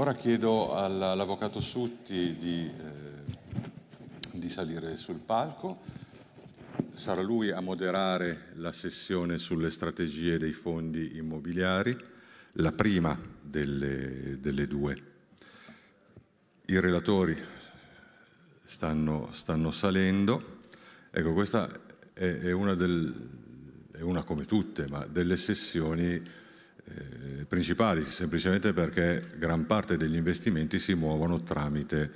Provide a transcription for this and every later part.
Ora chiedo all'Avvocato Sutti di, eh, di salire sul palco. Sarà lui a moderare la sessione sulle strategie dei fondi immobiliari, la prima delle, delle due. I relatori stanno, stanno salendo. Ecco, questa è, è, una del, è una come tutte, ma delle sessioni eh, principali, semplicemente perché gran parte degli investimenti si muovono tramite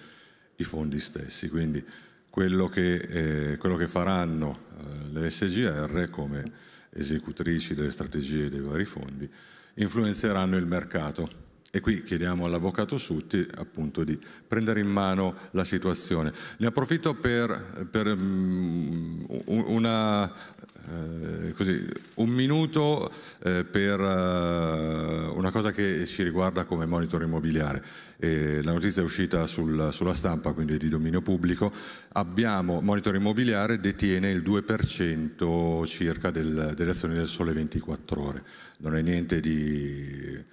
i fondi stessi. Quindi quello che, eh, quello che faranno eh, le SGR come esecutrici delle strategie dei vari fondi influenzeranno il mercato e qui chiediamo all'Avvocato Sutti appunto di prendere in mano la situazione. Ne approfitto per, per um, una, eh, così, un minuto eh, per uh, una cosa che ci riguarda come monitor immobiliare. E la notizia è uscita sul, sulla stampa, quindi di dominio pubblico. Abbiamo, monitor immobiliare detiene il 2% circa del, delle azioni del sole 24 ore. Non è niente di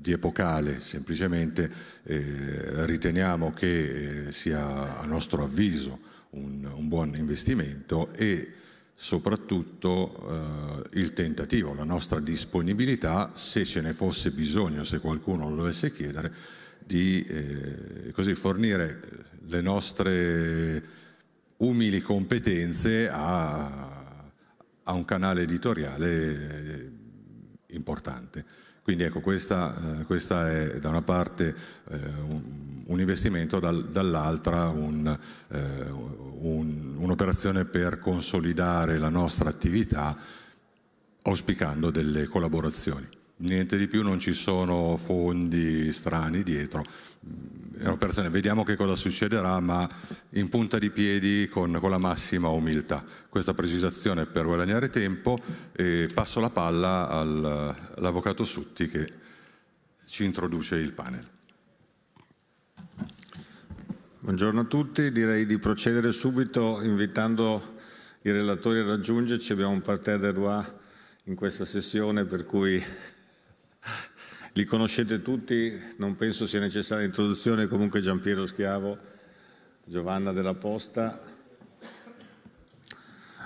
di epocale, semplicemente eh, riteniamo che eh, sia a nostro avviso un, un buon investimento e soprattutto eh, il tentativo, la nostra disponibilità, se ce ne fosse bisogno, se qualcuno lo dovesse chiedere, di eh, così fornire le nostre umili competenze a, a un canale editoriale eh, importante. Quindi ecco, questa, eh, questa, è da una parte eh, un, un, investimento, dal, dall'altra un, eh, un, un'operazione per consolidare la nostra attività auspicando delle collaborazioni niente di più, non ci sono fondi strani dietro. Mm, vediamo che cosa succederà, ma in punta di piedi con, con la massima umiltà. Questa precisazione per guadagnare tempo e passo la palla all'avvocato Sutti che ci introduce il panel. Buongiorno a tutti, direi di procedere subito invitando i relatori a raggiungerci, abbiamo un parterre de roi in questa sessione per cui li conoscete tutti, non penso sia necessaria l'introduzione, comunque Giampiero Schiavo, Giovanna della Posta,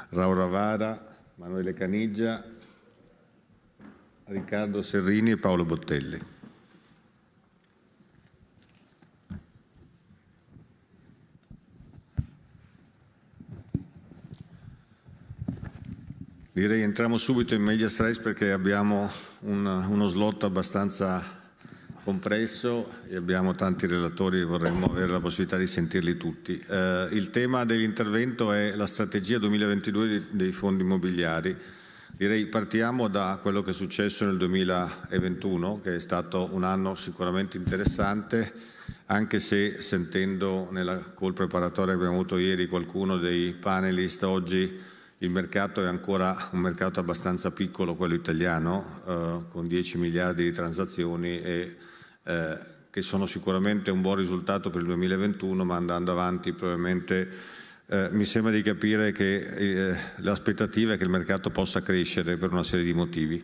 Raura Vara, Manuele Caniggia, Riccardo Serrini e Paolo Bottelli. Direi entriamo subito in media stress perché abbiamo un, uno slot abbastanza compresso e abbiamo tanti relatori e vorremmo avere la possibilità di sentirli tutti. Eh, il tema dell'intervento è la strategia 2022 dei fondi immobiliari. Direi partiamo da quello che è successo nel 2021, che è stato un anno sicuramente interessante, anche se sentendo nella call preparatoria che abbiamo avuto ieri qualcuno dei panelist oggi il mercato è ancora un mercato abbastanza piccolo, quello italiano, eh, con 10 miliardi di transazioni e, eh, che sono sicuramente un buon risultato per il 2021, ma andando avanti probabilmente eh, mi sembra di capire che eh, l'aspettativa è che il mercato possa crescere per una serie di motivi.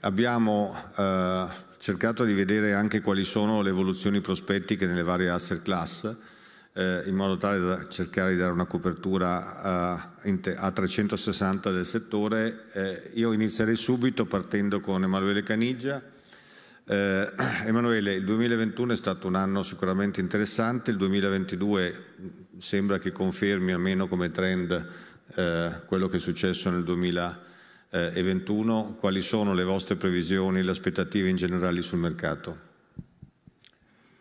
Abbiamo eh, cercato di vedere anche quali sono le evoluzioni prospettiche nelle varie asset class, eh, in modo tale da cercare di dare una copertura eh, a, a 360 del settore. Eh, io inizierei subito partendo con Emanuele Canigia. Eh, Emanuele, il 2021 è stato un anno sicuramente interessante, il 2022 sembra che confermi almeno come trend eh, quello che è successo nel 2021. Quali sono le vostre previsioni, e le aspettative in generale sul mercato?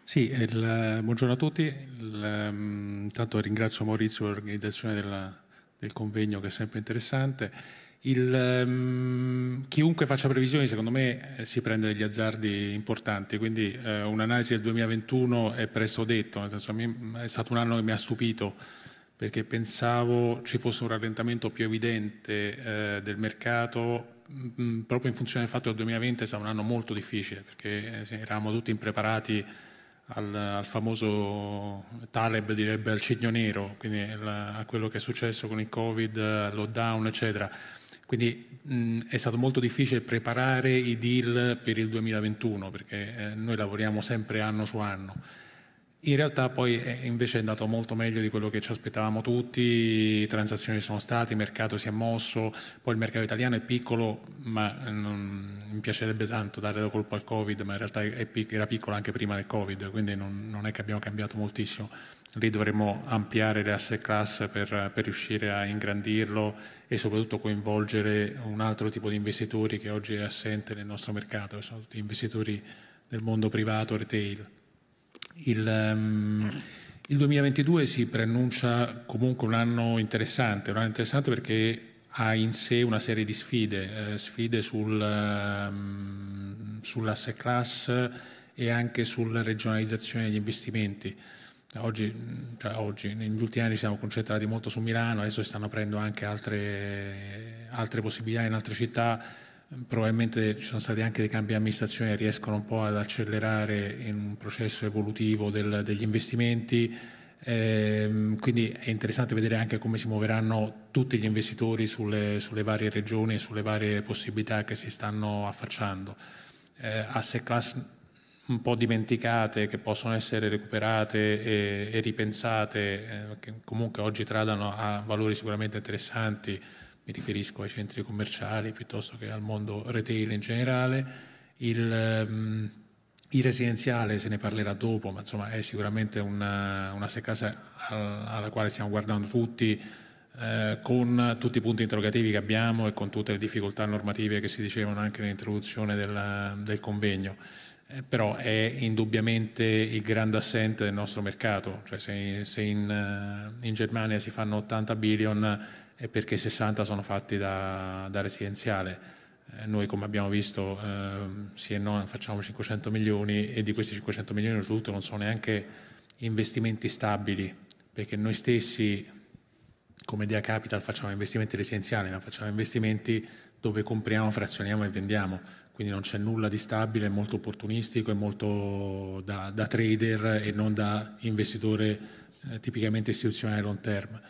Sì, il, buongiorno a tutti. Il, ehm, intanto ringrazio Maurizio per l'organizzazione della, del convegno che è sempre interessante. Il, um, chiunque faccia previsioni secondo me eh, si prende degli azzardi importanti, quindi eh, un'analisi del 2021 è presto detto, nel senso è stato un anno che mi ha stupito perché pensavo ci fosse un rallentamento più evidente eh, del mercato mm, mm, proprio in funzione del fatto che il 2020 è stato un anno molto difficile perché eh, eravamo tutti impreparati al, al, famoso Taleb direbbe al cigno nero, quindi a quello che è successo con il Covid, eh, lockdown, eccetera. Quindi mh, è stato molto difficile preparare i deal per il 2021 perché eh, noi lavoriamo sempre anno su anno in realtà poi è invece è andato molto meglio di quello che ci aspettavamo tutti, le transazioni sono state, il mercato si è mosso, poi il mercato italiano è piccolo, ma eh, non, mi piacerebbe tanto dare la colpa al Covid, ma in realtà è, era piccolo anche prima del Covid, quindi non, non, è che abbiamo cambiato moltissimo. Lì dovremmo ampliare le asset class per, per riuscire a ingrandirlo e soprattutto coinvolgere un altro tipo di investitori che oggi è assente nel nostro mercato, che sono tutti investitori del mondo privato, retail. Il, um, il 2022 si preannuncia comunque un anno interessante, un anno interessante perché ha in sé una serie di sfide, eh, sfide sul, um, sull'asset class e anche sulla regionalizzazione degli investimenti. Oggi, cioè oggi, negli ultimi anni ci siamo concentrati molto su Milano, adesso si stanno aprendo anche altre, altre possibilità in altre città probabilmente ci sono stati anche dei cambi di amministrazione che riescono un po' ad accelerare in un processo evolutivo del, degli investimenti, ehm, quindi è interessante vedere anche come si muoveranno tutti gli investitori sulle, sulle varie regioni e sulle varie possibilità che si stanno affacciando. Eh, asset class un po' dimenticate che possono essere recuperate e, e ripensate, eh, che comunque oggi tradano a valori sicuramente interessanti, mi riferisco ai centri commerciali piuttosto che al mondo retail in generale, il, um, il residenziale se ne parlerà dopo, ma insomma è sicuramente una, una seccasa alla quale stiamo guardando tutti, eh, con tutti i punti interrogativi che abbiamo e con tutte le difficoltà normative che si dicevano anche nell'introduzione della, del convegno. Eh, però è indubbiamente il grande assente del nostro mercato, cioè se, se in, eh, in Germania si fanno 80 billion e perché 60 sono fatti da, da residenziale. Eh, noi come abbiamo visto ehm, sì e no facciamo 500 milioni e di questi 500 milioni soprattutto non sono neanche investimenti stabili perché noi stessi come Dea Capital facciamo investimenti residenziali, ma facciamo investimenti dove compriamo, frazioniamo e vendiamo, quindi non c'è nulla di stabile, è molto opportunistico, è molto da, da trader e non da investitore eh, tipicamente istituzionale long term.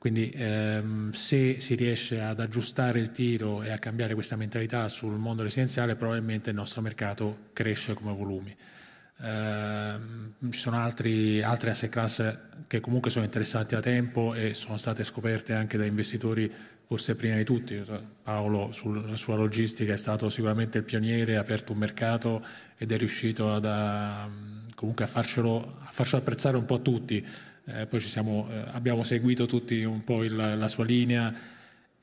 Quindi ehm, se si riesce ad aggiustare il tiro e a cambiare questa mentalità sul mondo residenziale, probabilmente il nostro mercato cresce come volumi. Ehm, ci sono altri, altre asset class che comunque sono interessanti da tempo e sono state scoperte anche da investitori forse prima di tutti. Paolo sul, sulla logistica è stato sicuramente il pioniere, ha aperto un mercato ed è riuscito ad, a, ehm, comunque a farcelo, a farcelo apprezzare un po' a tutti eh, poi siamo, eh, abbiamo seguito tutti un po' il, la sua linea,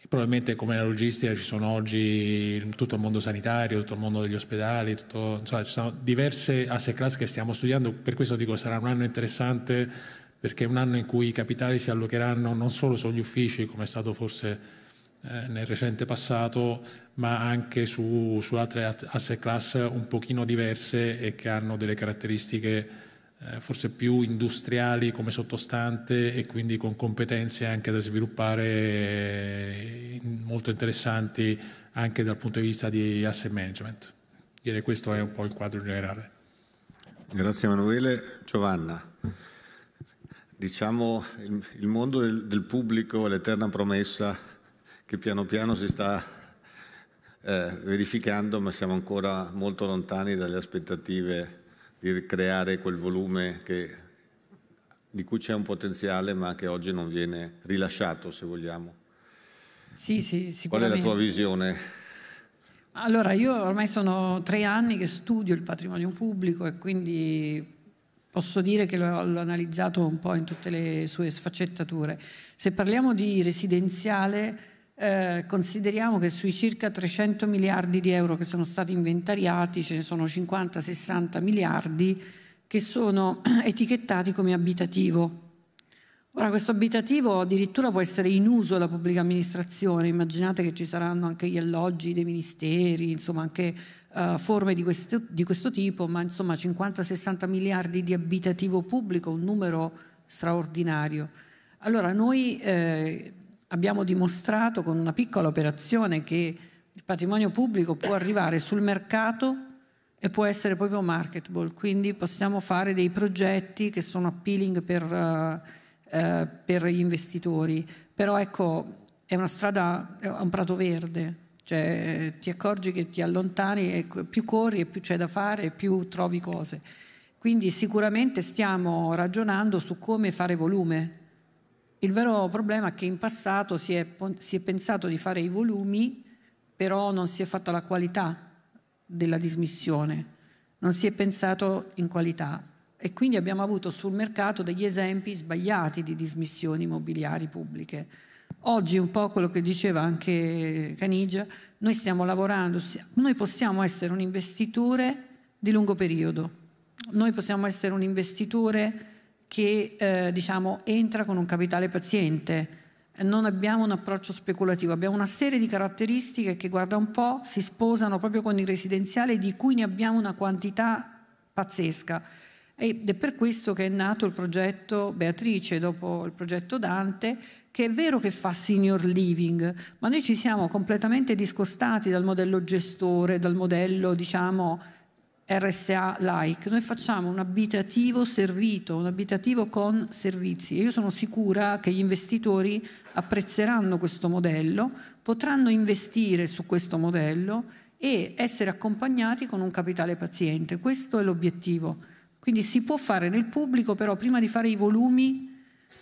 probabilmente come la logistica ci sono oggi tutto il mondo sanitario, tutto il mondo degli ospedali, tutto, insomma, ci sono diverse asset class che stiamo studiando, per questo dico sarà un anno interessante perché è un anno in cui i capitali si allocheranno non solo sugli uffici come è stato forse eh, nel recente passato, ma anche su, su altre asset class un pochino diverse e che hanno delle caratteristiche eh, forse più industriali come sottostante e quindi con competenze anche da sviluppare eh, molto interessanti anche dal punto di vista di asset management. Direi questo è un po' il quadro generale. Grazie Emanuele. Giovanna, diciamo il, il mondo del, del pubblico è l'eterna promessa che piano piano si sta eh, verificando, ma siamo ancora molto lontani dalle aspettative di ricreare quel volume che, di cui c'è un potenziale ma che oggi non viene rilasciato, se vogliamo. Sì, sì, sicuramente. Qual è la tua visione? Allora, io ormai sono tre anni che studio il patrimonio pubblico e quindi posso dire che l'ho, analizzato un po' in tutte le sue sfaccettature. Se parliamo di residenziale, eh, consideriamo che sui circa 300 miliardi di euro che sono stati inventariati ce ne sono 50-60 miliardi che sono etichettati come abitativo. Ora questo abitativo addirittura può essere in uso dalla pubblica amministrazione, immaginate che ci saranno anche gli alloggi dei ministeri, insomma anche eh, forme di questo, di questo tipo, ma insomma 50-60 miliardi di abitativo pubblico, un numero straordinario. Allora noi eh, abbiamo dimostrato con una piccola operazione che il patrimonio pubblico può arrivare sul mercato e può essere proprio marketable, quindi possiamo fare dei progetti che sono appealing per, uh, uh, per gli investitori, però ecco è una strada, è un prato verde, cioè ti accorgi che ti allontani e più corri e più c'è da fare e più trovi cose. Quindi sicuramente stiamo ragionando su come fare volume, il vero problema è che in passato si è, si è pensato di fare i volumi, però non si è fatta la qualità della dismissione, non si è pensato in qualità e quindi abbiamo avuto sul mercato degli esempi sbagliati di dismissioni immobiliari pubbliche. Oggi un po' quello che diceva anche Canigia, noi stiamo lavorando, noi possiamo essere un investitore di lungo periodo, noi possiamo essere un investitore che eh, diciamo, entra con un capitale paziente. Non abbiamo un approccio speculativo, abbiamo una serie di caratteristiche che, guarda un po', si sposano proprio con il residenziale di cui ne abbiamo una quantità pazzesca. Ed è per questo che è nato il progetto Beatrice, dopo il progetto Dante, che è vero che fa senior living, ma noi ci siamo completamente discostati dal modello gestore, dal modello, diciamo, RSA like, noi facciamo un abitativo servito, un abitativo con servizi e io sono sicura che gli investitori apprezzeranno questo modello, potranno investire su questo modello e essere accompagnati con un capitale paziente, questo è l'obiettivo. Quindi si può fare nel pubblico, però prima di fare i volumi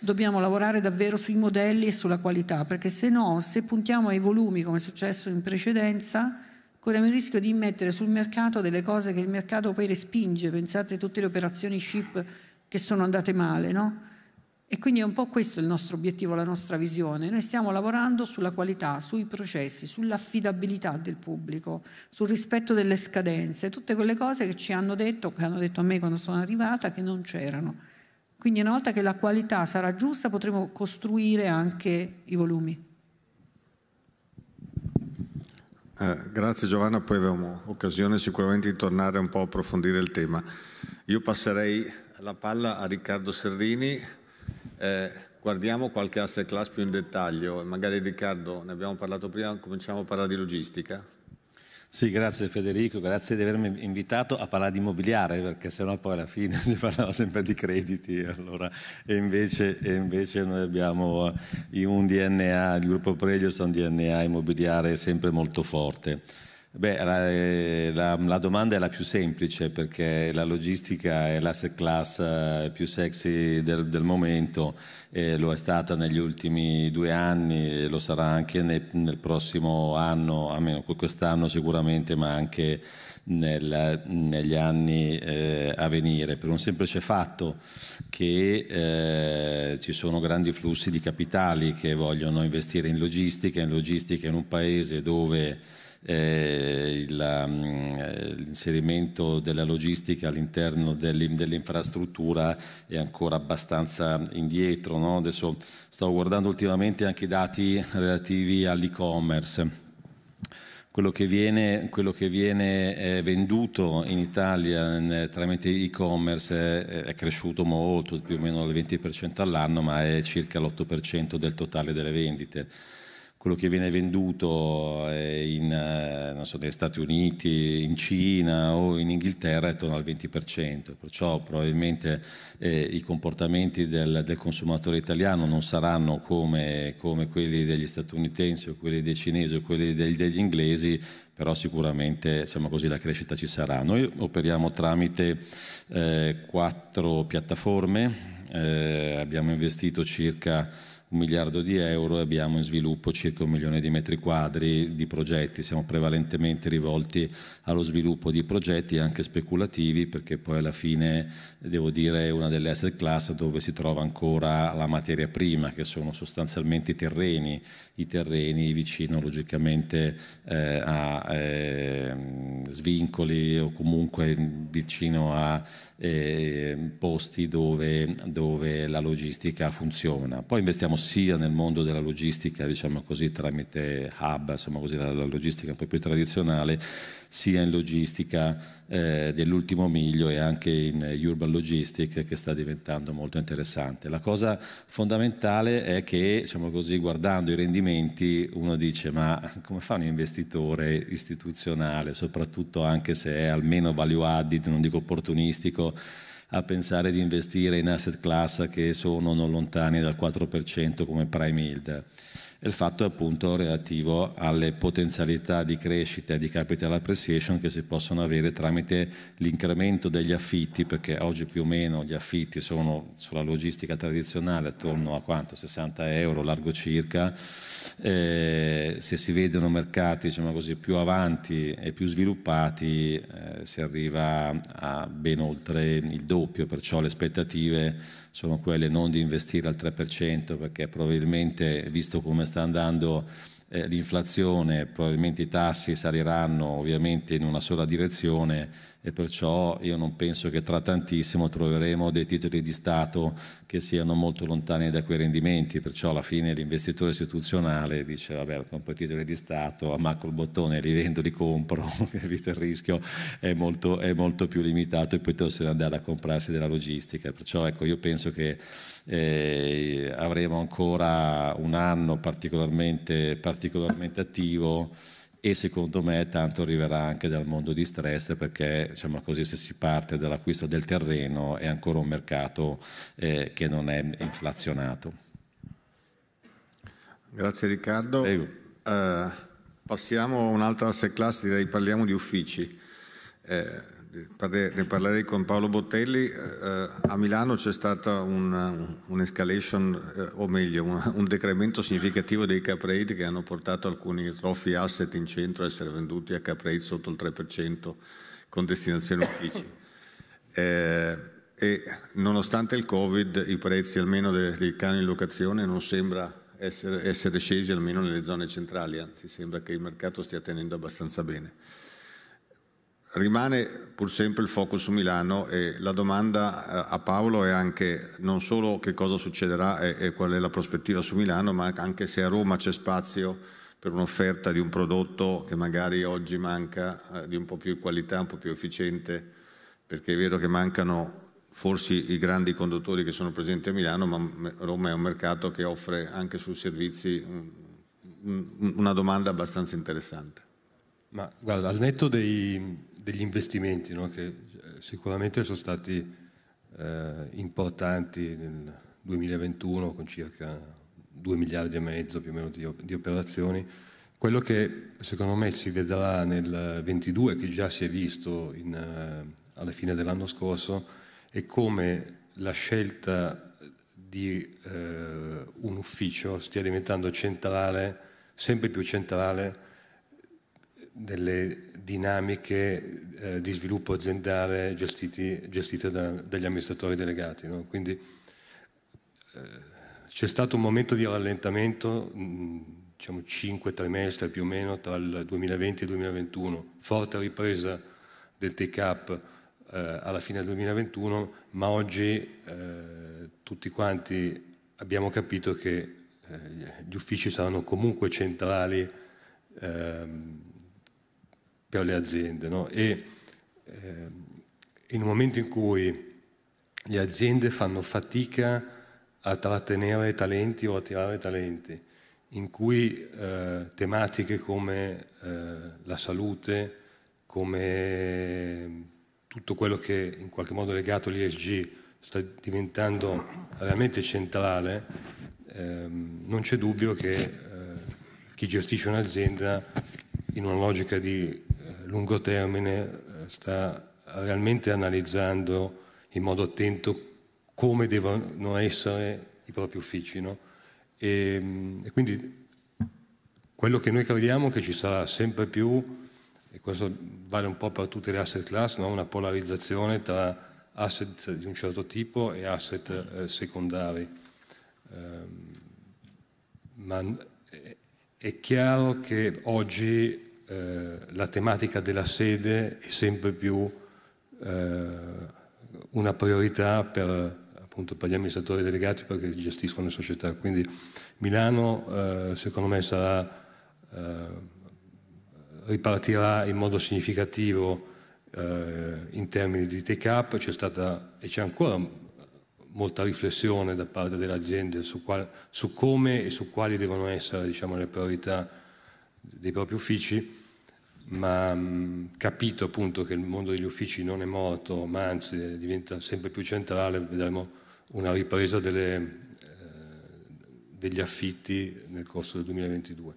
dobbiamo lavorare davvero sui modelli e sulla qualità, perché se no, se puntiamo ai volumi come è successo in precedenza, corriamo il rischio di mettere sul mercato delle cose che il mercato poi respinge, pensate a tutte le operazioni ship che sono andate male, no? E quindi è un po' questo il nostro obiettivo, la nostra visione. Noi stiamo lavorando sulla qualità, sui processi, sull'affidabilità del pubblico, sul rispetto delle scadenze, tutte quelle cose che ci hanno detto, che hanno detto a me quando sono arrivata, che non c'erano. Quindi una volta che la qualità sarà giusta potremo costruire anche i volumi. Eh, grazie Giovanna, poi avremo occasione sicuramente di tornare un po' a approfondire il tema. Io passerei la palla a Riccardo Serrini, eh, guardiamo qualche asset class più in dettaglio, magari Riccardo ne abbiamo parlato prima, cominciamo a parlare di logistica. Sì, grazie Federico, grazie di avermi invitato a parlare di immobiliare, perché sennò poi alla fine si parlava sempre di crediti, allora, e, invece, e, invece, noi abbiamo eh, un DNA, il gruppo Prelios ha un DNA immobiliare sempre molto forte. Beh, la, eh, la, la, domanda è la più semplice perché la logistica è l'asset class eh, più sexy del, del momento, eh, lo è stata negli ultimi due anni e lo sarà anche nel, nel prossimo anno, almeno quest'anno sicuramente, ma anche nel, negli anni eh, a venire, per un semplice fatto che eh, ci sono grandi flussi di capitali che vogliono investire in logistica, in logistica in un paese dove eh, mm, eh, l'inserimento della logistica all'interno dell'infrastruttura è ancora abbastanza indietro. No? Adesso stavo guardando ultimamente anche i dati relativi all'e-commerce. Quello che viene, quello che viene eh, venduto in Italia in, eh, tramite e-commerce è, è, cresciuto molto, più o meno al 20% all'anno, ma è circa l'8% del totale delle vendite quello che viene venduto eh, in, eh, so, negli Stati Uniti, in Cina o in Inghilterra è attorno al 20%, perciò probabilmente eh, i comportamenti del, del, consumatore italiano non saranno come, come, quelli degli statunitensi o quelli dei cinesi o quelli degli, degli inglesi, però sicuramente diciamo così, la crescita ci sarà. Noi operiamo tramite eh, quattro piattaforme, eh, abbiamo investito circa un miliardo di euro e abbiamo in sviluppo circa un milione di metri quadri di progetti, siamo prevalentemente rivolti allo sviluppo di progetti anche speculativi perché poi alla fine devo dire è una delle asset class dove si trova ancora la materia prima che sono sostanzialmente i terreni i terreni vicino logicamente eh, a eh, svincoli o comunque vicino a eh, posti dove, dove, la logistica funziona. Poi investiamo sia nel mondo della logistica, diciamo così, tramite hub, insomma così la, la logistica un po' più tradizionale, sia in logistica eh, dell'ultimo miglio e anche in urban logistics che sta diventando molto interessante. La cosa fondamentale è che, diciamo così, guardando i rendimenti altrimenti uno dice ma come fa un investitore istituzionale, soprattutto anche se è almeno value added, non dico opportunistico, a pensare di investire in asset class che sono non lontani dal 4% come prime yield il fatto è appunto relativo alle potenzialità di crescita e di capital appreciation che si possono avere tramite l'incremento degli affitti, perché oggi più o meno gli affitti sono sulla logistica tradizionale attorno a quanto? 60 euro, largo circa, eh, se si vedono mercati diciamo così, più avanti e più sviluppati eh, si arriva a ben oltre il doppio, perciò le aspettative sono quelle non di investire al 3% perché probabilmente, visto come sta andando eh, l'inflazione, probabilmente i tassi saliranno ovviamente in una sola direzione e perciò io non penso che tra tantissimo troveremo dei titoli di Stato che siano molto lontani da quei rendimenti, perciò alla fine l'investitore istituzionale dice vabbè compro i titoli di Stato, ammacco il bottone, li vendo, li compro, evita il rischio, è molto, è molto, più limitato e poi se andare a comprarsi della logistica, perciò ecco io penso che eh, avremo ancora un anno particolarmente, particolarmente attivo e secondo me tanto arriverà anche dal mondo di stress perché diciamo così se si parte dall'acquisto del terreno è ancora un mercato eh, che non è inflazionato. Grazie Riccardo. Uh, passiamo a un'altra asset class, direi parliamo di uffici. Eh, ne parlerei con Paolo Bottelli, eh, eh, a Milano c'è stata un'escalation, un eh, o meglio un, un, decremento significativo dei cap rate che hanno portato alcuni trophy asset in centro a essere venduti a cap rate sotto il 3% con destinazione uffici. Eh, e nonostante il Covid i prezzi almeno dei, dei cani in locazione non sembra essere, essere scesi almeno nelle zone centrali, anzi sembra che il mercato stia tenendo abbastanza bene. Rimane pur sempre il focus su Milano e la domanda eh, a Paolo è anche non solo che cosa succederà e, qual è la prospettiva su Milano, ma anche se a Roma c'è spazio per un'offerta di un prodotto che magari oggi manca eh, di un po' più di qualità, un po' più efficiente, perché è vero che mancano forse i grandi conduttori che sono presenti a Milano, ma Roma è un mercato che offre anche sui servizi mm, mm, una domanda abbastanza interessante. Ma guarda, al netto dei, degli investimenti no? che eh, sicuramente sono stati eh, importanti nel 2021 con circa 2 miliardi e mezzo più o meno di, di operazioni. Quello che secondo me si vedrà nel 22, che già si è visto in, uh, alla fine dell'anno scorso, è come la scelta di uh, un ufficio stia diventando centrale, sempre più centrale, delle dinamiche eh, di sviluppo aziendale gestiti, gestite da, dagli amministratori delegati. No? Quindi eh, c'è stato un momento di rallentamento, mh, mm, diciamo 5 trimestri più o meno, tra il 2020 e il 2021, forte ripresa del take-up eh, alla fine del 2021, ma oggi eh, tutti quanti abbiamo capito che eh, gli uffici saranno comunque centrali ehm, e alle aziende. No? E eh, in un momento in cui le aziende fanno fatica a trattenere talenti o a tirare talenti, in cui eh, tematiche come eh, la salute, come tutto quello che in qualche modo è legato all'ISG sta diventando veramente centrale, ehm, non c'è dubbio che eh, chi gestisce un'azienda in una logica di eh, lungo termine eh, sta realmente analizzando in modo attento come devono essere i propri uffici. No? E, mm, e, quindi quello che noi crediamo è che ci sarà sempre più, e questo vale un po' per tutte le asset class, no? una polarizzazione tra asset di un certo tipo e asset eh, secondari. Um, ma è chiaro che oggi eh, la tematica della sede è sempre più eh, una priorità per, appunto, per, gli amministratori delegati perché gestiscono le società. Quindi Milano eh, secondo me sarà, eh, ripartirà in modo significativo eh, in termini di take-up, c'è stata e c'è ancora molta riflessione da parte delle aziende su, qual, su come e su quali devono essere diciamo, le priorità dei propri uffici, ma mh, mm, capito appunto che il mondo degli uffici non è morto, ma anzi diventa sempre più centrale, vedremo una ripresa delle, eh, degli affitti nel corso del 2022.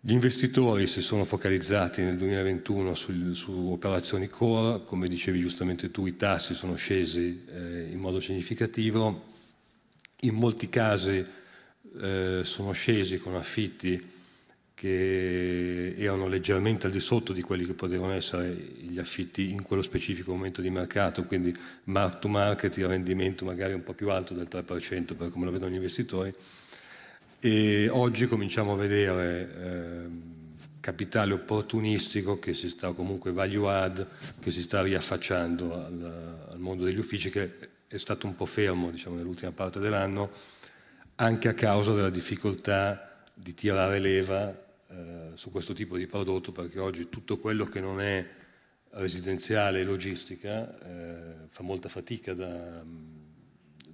Gli investitori si sono focalizzati nel 2021 sul, su operazioni core, come dicevi giustamente tu i tassi sono scesi eh, in modo significativo, in molti casi eh, sono scesi con affitti che erano leggermente al di sotto di quelli che potevano essere gli affitti in quello specifico momento di mercato, quindi mark to market il rendimento magari un po' più alto del 3% per come lo vedono gli investitori. E oggi cominciamo a vedere eh, capitale opportunistico che si sta comunque value add, che si sta riaffacciando al, al mondo degli uffici che è stato un po' fermo diciamo, nell'ultima parte dell'anno anche a causa della difficoltà di tirare leva eh, su questo tipo di prodotto perché oggi tutto quello che non è residenziale e logistica eh, fa molta fatica da,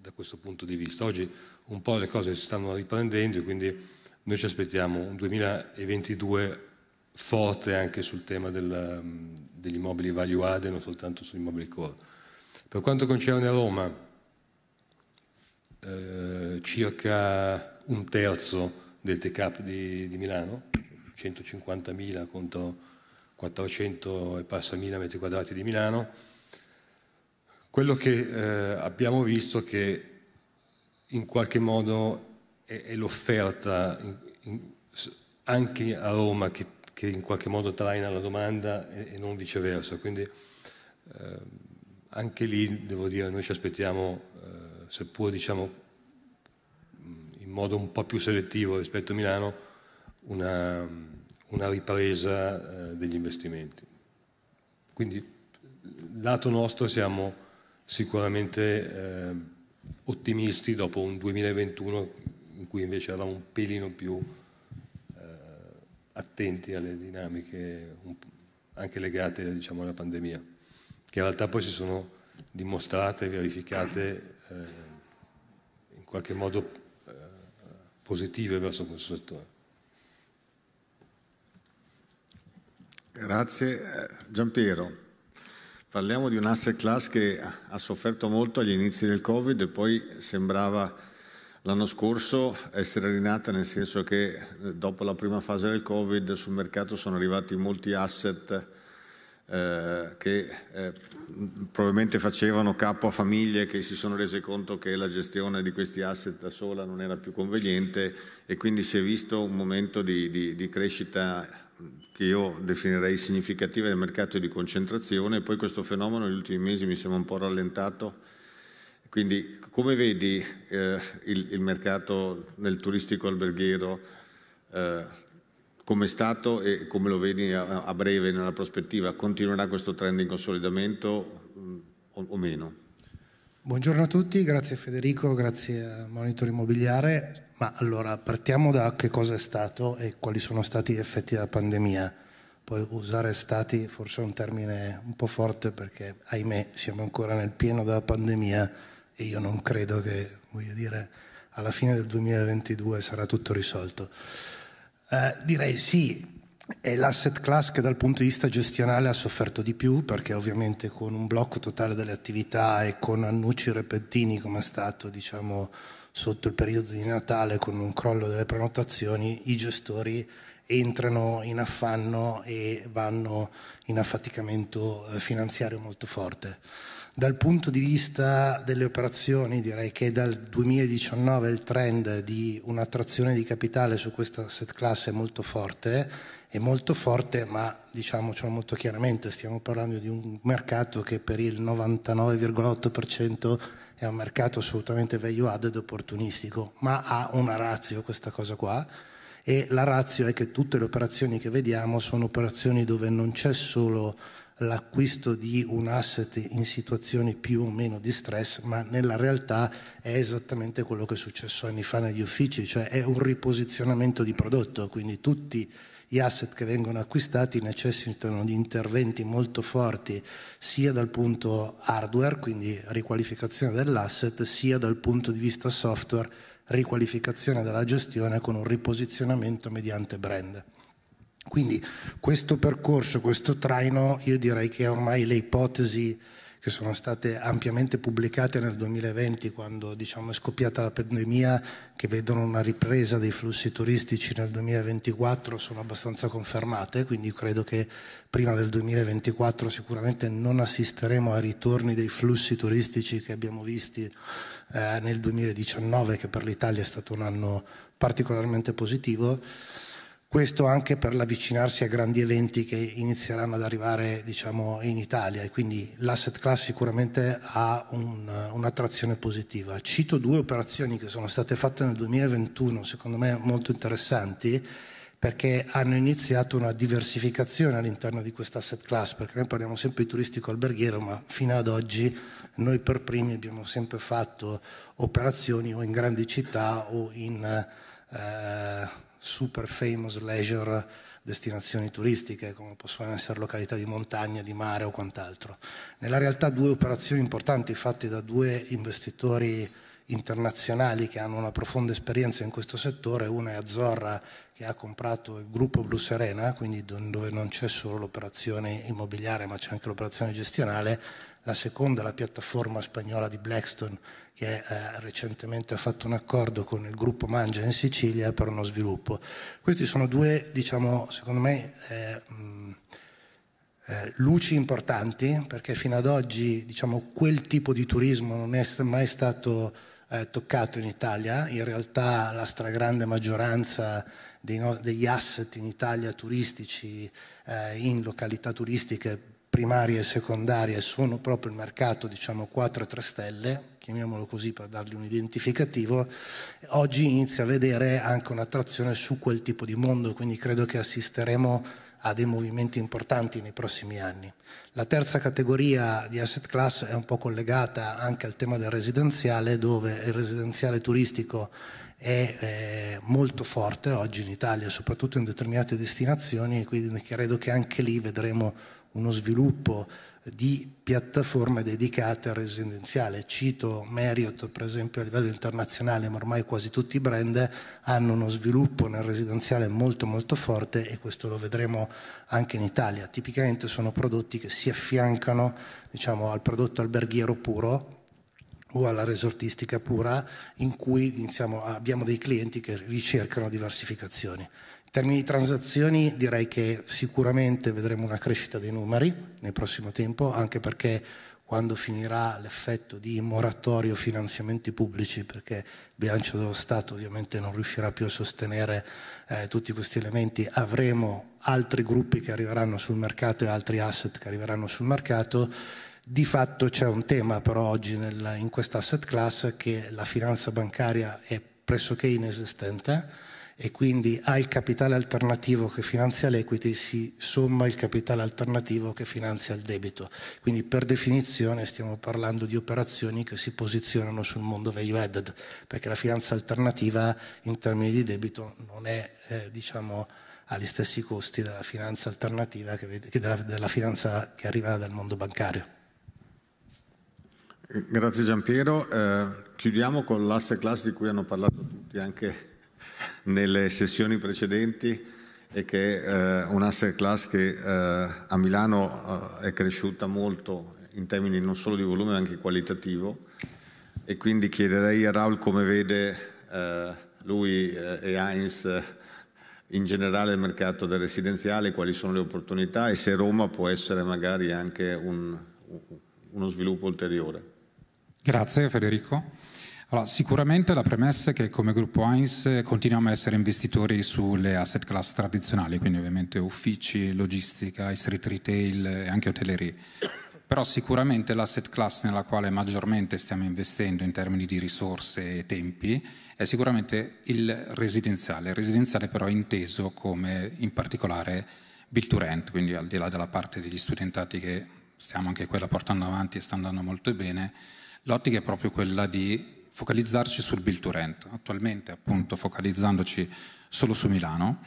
da, questo punto di vista. Oggi un po' le cose si stanno riprendendo e quindi noi ci aspettiamo un 2022 forte anche sul tema del, degli immobili value added non soltanto sugli immobili core. Per quanto concerne Roma, eh, circa un terzo del TECAP di, di Milano, 150.000 contro 400 e passa mila metri quadrati di Milano. Quello che eh, abbiamo visto che in qualche modo è, è l'offerta anche a Roma che, che, in qualche modo traina la domanda e, e non viceversa. Quindi eh, anche lì devo dire noi ci aspettiamo, eh, seppur diciamo modo un po' più selettivo rispetto a Milano una, una ripresa eh, degli investimenti. Quindi lato nostro siamo sicuramente eh, ottimisti dopo un 2021 in cui invece eravamo un pelino più eh, attenti alle dinamiche anche legate diciamo, alla pandemia, che in realtà poi si sono dimostrate, verificate eh, in qualche modo positive verso questo settore. Grazie eh, Giampiero. Parliamo di un asset class che ha sofferto molto agli inizi del Covid e poi sembrava l'anno scorso essere rinata nel senso che eh, dopo la prima fase del Covid sul mercato sono arrivati molti asset eh, che eh, probabilmente facevano capo a famiglie che si sono rese conto che la gestione di questi asset da sola non era più conveniente e quindi si è visto un momento di, di, di crescita che io definirei significativa del mercato di concentrazione e poi questo fenomeno negli ultimi mesi mi sembra un po' rallentato quindi come vedi eh, il, il, mercato nel turistico alberghiero eh, come è stato e come lo vedi a, breve nella prospettiva? Continuerà questo trend in consolidamento mm, o, o meno? Buongiorno a tutti, grazie Federico, grazie a Monitor Immobiliare. Ma allora partiamo da che cosa è stato e quali sono stati gli effetti della pandemia. Poi usare stati forse è un termine un po' forte perché ahimè siamo ancora nel pieno della pandemia e io non credo che, voglio dire, alla fine del 2022 sarà tutto risolto. Eh, direi sì, è l'asset class che dal punto di vista gestionale ha sofferto di più perché ovviamente con un blocco totale delle attività e con annunci repentini come è stato diciamo, sotto il periodo di Natale con un crollo delle prenotazioni i gestori entrano in affanno e vanno in affaticamento eh, finanziario molto forte. Dal punto di vista delle operazioni direi che dal 2019 il trend di un'attrazione di capitale su questa asset class è molto forte, è molto forte ma diciamocelo molto chiaramente, stiamo parlando di un mercato che per il 99,8% è un mercato assolutamente value added opportunistico, ma ha una razio questa cosa qua e la razio è che tutte le operazioni che vediamo sono operazioni dove non c'è solo l'acquisto di un asset in situazioni più o meno di stress, ma nella realtà è esattamente quello che è successo anni fa negli uffici, cioè è un riposizionamento di prodotto, quindi tutti gli asset che vengono acquistati necessitano di interventi molto forti sia dal punto hardware, quindi riqualificazione dell'asset, sia dal punto di vista software, riqualificazione della gestione con un riposizionamento mediante brand. Quindi questo percorso, questo traino, io direi che ormai le ipotesi che sono state ampiamente pubblicate nel 2020 quando diciamo, è scoppiata la pandemia, che vedono una ripresa dei flussi turistici nel 2024, sono abbastanza confermate, quindi credo che prima del 2024 sicuramente non assisteremo ai ritorni dei flussi turistici che abbiamo visti eh, nel 2019, che per l'Italia è stato un anno particolarmente positivo questo anche per l'avvicinarsi a grandi eventi che inizieranno ad arrivare diciamo, in Italia e quindi l'asset class sicuramente ha un, un'attrazione positiva. Cito due operazioni che sono state fatte nel 2021, secondo me molto interessanti, perché hanno iniziato una diversificazione all'interno di questa asset class, perché noi parliamo sempre di turistico alberghiero, ma fino ad oggi noi per primi abbiamo sempre fatto operazioni o in grandi città o in... Eh, super famous leisure destinazioni turistiche, come possono essere località di montagna, di mare o quant'altro. Nella realtà due operazioni importanti fatte da due investitori internazionali che hanno una profonda esperienza in questo settore, una è Azzorra che ha comprato il gruppo Blue Serena, quindi dove non c'è solo l'operazione immobiliare ma c'è anche l'operazione gestionale, la seconda la piattaforma spagnola di Blackstone che eh, recentemente ha fatto un accordo con il gruppo Mangia in Sicilia per uno sviluppo. Questi sono due, diciamo, secondo me, eh, eh, luci importanti perché fino ad oggi diciamo, quel tipo di turismo non è mai stato eh, toccato in Italia, in realtà la stragrande maggioranza degli asset in Italia turistici eh, in località turistiche primarie e secondarie sono proprio il mercato, diciamo 4-3 stelle, chiamiamolo così per dargli un identificativo, oggi inizia a vedere anche un'attrazione su quel tipo di mondo, quindi credo che assisteremo a dei movimenti importanti nei prossimi anni. La terza categoria di asset class è un po' collegata anche al tema del residenziale, dove il residenziale turistico è eh, molto forte oggi in Italia, soprattutto in determinate destinazioni, quindi credo che anche lì vedremo uno sviluppo di piattaforme dedicate al residenziale. Cito Marriott, per esempio, a livello internazionale, ma ormai quasi tutti i brand hanno uno sviluppo nel residenziale molto molto forte e questo lo vedremo anche in Italia. Tipicamente sono prodotti che si affiancano diciamo, al prodotto alberghiero puro, o alla resortistica pura in cui diciamo, abbiamo dei clienti che ricercano diversificazioni termini di transazioni direi che sicuramente vedremo una crescita dei numeri nel prossimo tempo, anche perché quando finirà l'effetto di moratorio finanziamenti pubblici, perché il bilancio dello Stato ovviamente non riuscirà più a sostenere eh, tutti questi elementi, avremo altri gruppi che arriveranno sul mercato e altri asset che arriveranno sul mercato. Di fatto c'è un tema però oggi nel, in questa asset class che la finanza bancaria è pressoché inesistente e quindi al capitale alternativo che finanzia l'equity si somma il capitale alternativo che finanzia il debito. Quindi per definizione stiamo parlando di operazioni che si posizionano sul mondo value added, perché la finanza alternativa in termini di debito non è eh, diciamo, agli stessi costi della finanza alternativa che, che della, della finanza che arriva dal mondo bancario. Grazie Giampiero. Eh, chiudiamo con l'asse class di cui hanno parlato tutti anche nelle sessioni precedenti e che è eh, un asset class che eh, a Milano eh, è cresciuta molto in termini non solo di volume ma anche qualitativo e quindi chiederei a Raul come vede lui e Heinz in generale il mercato del residenziale, quali sono le opportunità e se Roma può essere magari anche un, uno sviluppo ulteriore. Grazie Federico. Allora, sicuramente la premessa è che come gruppo Heinz eh, continuiamo a essere investitori sulle asset class tradizionali, quindi ovviamente uffici, logistica, street retail e anche hotellerie. Però sicuramente l'asset class nella quale maggiormente stiamo investendo in termini di risorse e tempi è sicuramente il residenziale, il residenziale però inteso come in particolare build to rent, quindi al di là della parte degli studentati che stiamo anche quella portando avanti e sta andando molto bene, l'ottica è proprio quella di focalizzarci sul Bill to Rent. Attualmente, appunto, focalizzandoci solo su Milano,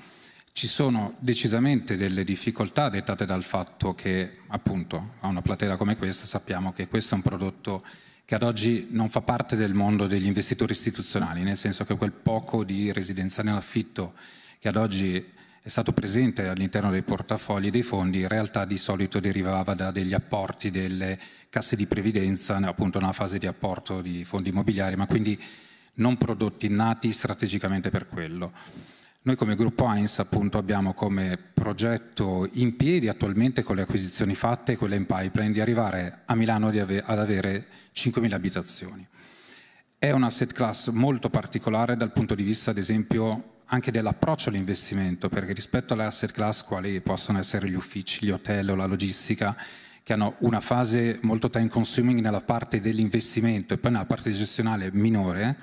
ci sono decisamente delle difficoltà dettate dal fatto che, appunto, a una platea come questa sappiamo che questo è un prodotto che ad oggi non fa parte del mondo degli investitori istituzionali, nel senso che quel poco di residenza nell'affitto che ad oggi è stato presente all'interno dei portafogli dei fondi, in realtà di solito derivava da degli apporti delle casse di previdenza, appunto una fase di apporto di fondi immobiliari, ma quindi non prodotti nati strategicamente per quello. Noi come gruppo Heinz appunto abbiamo come progetto in piedi attualmente con le acquisizioni fatte e quelle in pipeline di arrivare a Milano ad avere 5.000 abitazioni. È un asset class molto particolare dal punto di vista ad esempio anche dell'approccio all'investimento, perché rispetto alle asset class quali possono essere gli uffici, gli hotel o la logistica, che hanno una fase molto time consuming nella parte dell'investimento e poi nella parte gestionale minore,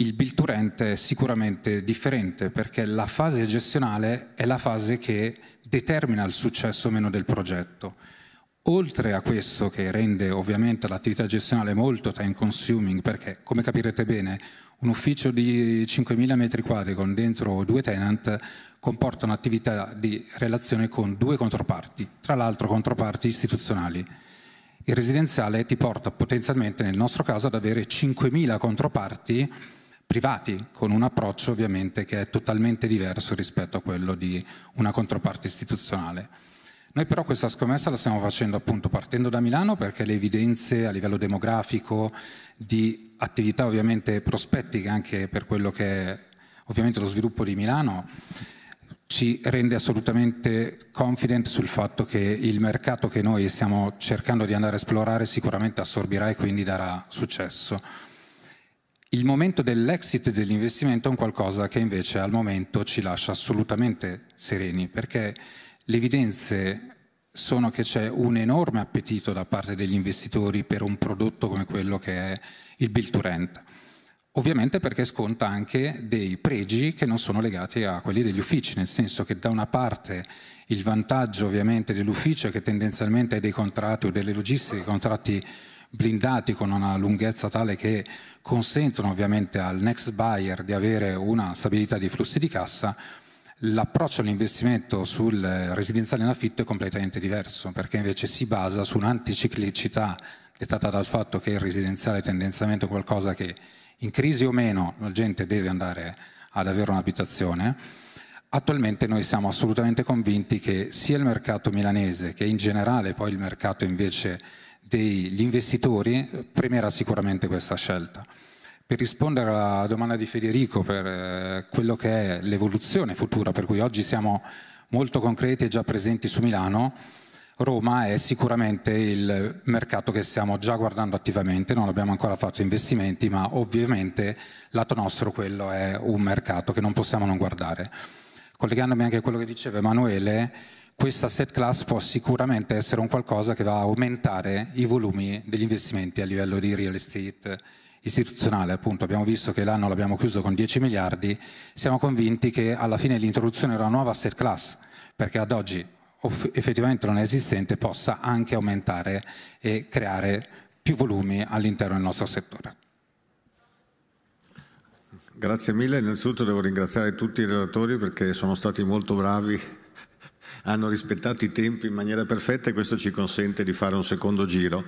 il build to rent è sicuramente differente perché la fase gestionale è la fase che determina il successo o meno del progetto. Oltre a questo che rende ovviamente l'attività gestionale molto time consuming perché come capirete bene un ufficio di 5.000 metri quadri con dentro due tenant comporta un'attività di relazione con due controparti, tra l'altro controparti istituzionali. Il residenziale ti porta potenzialmente nel nostro caso ad avere 5.000 controparti privati con un approccio ovviamente che è totalmente diverso rispetto a quello di una controparte istituzionale. Noi però questa scommessa la stiamo facendo appunto partendo da Milano perché le evidenze a livello demografico di attività ovviamente prospettiche anche per quello che è ovviamente lo sviluppo di Milano ci rende assolutamente confident sul fatto che il mercato che noi stiamo cercando di andare a esplorare sicuramente assorbirà e quindi darà successo. Il momento dell'exit dell'investimento è un qualcosa che invece al momento ci lascia assolutamente sereni perché le evidenze sono che c'è un enorme appetito da parte degli investitori per un prodotto come quello che è il Build to Rent. Ovviamente perché sconta anche dei pregi che non sono legati a quelli degli uffici, nel senso che da una parte il vantaggio ovviamente dell'ufficio è che tendenzialmente è dei contratti o delle logistiche, contratti blindati con una lunghezza tale che consentono ovviamente al next buyer di avere una stabilità di flussi di cassa, L'approccio all'investimento sul residenziale in affitto è completamente diverso perché invece si basa su un'anticiclicità dettata dal fatto che il residenziale è tendenzialmente qualcosa che in crisi o meno la gente deve andare ad avere un'abitazione. Attualmente noi siamo assolutamente convinti che sia il mercato milanese che in generale poi il mercato invece degli investitori premerà sicuramente questa scelta. Per rispondere alla domanda di Federico per eh, quello che è l'evoluzione futura, per cui oggi siamo molto concreti e già presenti su Milano, Roma è sicuramente il mercato che stiamo già guardando attivamente, non abbiamo ancora fatto investimenti, ma ovviamente lato nostro quello è un mercato che non possiamo non guardare. Collegandomi anche a quello che diceva Emanuele, questa set class può sicuramente essere un qualcosa che va a aumentare i volumi degli investimenti a livello di real estate istituzionale, appunto abbiamo visto che l'anno l'abbiamo chiuso con 10 miliardi, siamo convinti che alla fine l'introduzione di una nuova asset class, perché ad oggi effettivamente non è esistente, possa anche aumentare e creare più volumi all'interno del nostro settore. Grazie mille, innanzitutto devo ringraziare tutti i relatori perché sono stati molto bravi, hanno rispettato i tempi in maniera perfetta e questo ci consente di fare un secondo giro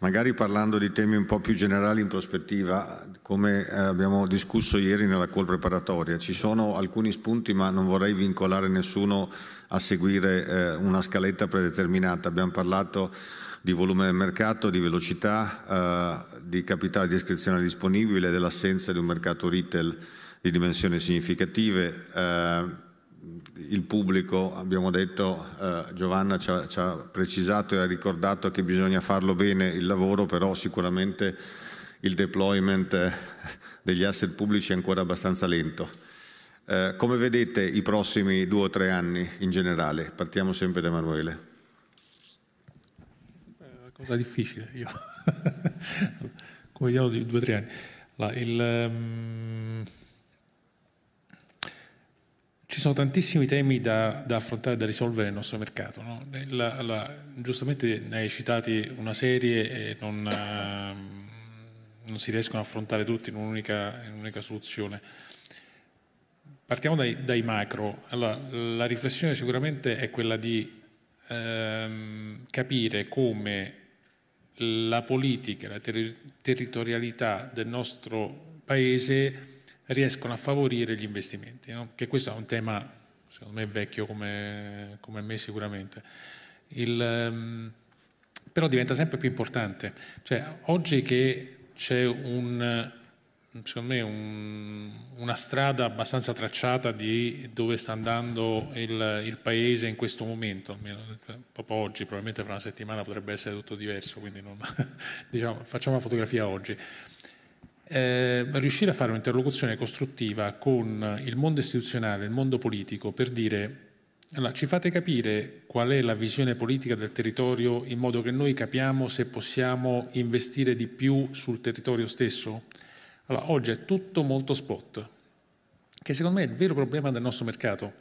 magari parlando di temi un po' più generali in prospettiva, come eh, abbiamo discusso ieri nella call preparatoria. Ci sono alcuni spunti, ma non vorrei vincolare nessuno a seguire eh, una scaletta predeterminata. Abbiamo parlato di volume del mercato, di velocità, eh, di capitale discrezionale disponibile, dell'assenza di un mercato retail di dimensioni significative il pubblico, abbiamo detto, eh, Giovanna ci ha, ci ha, precisato e ha ricordato che bisogna farlo bene il lavoro, però sicuramente il deployment eh, degli asset pubblici è ancora abbastanza lento. Eh, come vedete i prossimi due o tre anni in generale? Partiamo sempre da Emanuele. È eh, una cosa difficile, io. come vediamo di due o tre anni. Là, il, um... Ci sono tantissimi temi da, da, affrontare, da risolvere nel nostro mercato. No? La, la, giustamente ne hai citati una serie e non, uh, non si riescono a affrontare tutti in un'unica, in un'unica soluzione. Partiamo dai, dai macro. Allora, la riflessione sicuramente è quella di ehm, capire come la politica, la ter- territorialità del nostro paese riescono a favorire gli investimenti, no? che questo è un tema secondo me vecchio come, come me sicuramente. Il, ehm, però diventa sempre più importante. Cioè, oggi che c'è un, secondo me, un, una strada abbastanza tracciata di dove sta andando il, il paese in questo momento, cioè, proprio oggi, probabilmente fra una settimana potrebbe essere tutto diverso, quindi non, diciamo, facciamo la fotografia oggi. Eh, riuscire a fare un'interlocuzione costruttiva con il mondo istituzionale, il mondo politico, per dire allora, ci fate capire qual è la visione politica del territorio in modo che noi capiamo se possiamo investire di più sul territorio stesso? Allora, oggi è tutto molto spot, che secondo me è il vero problema del nostro mercato.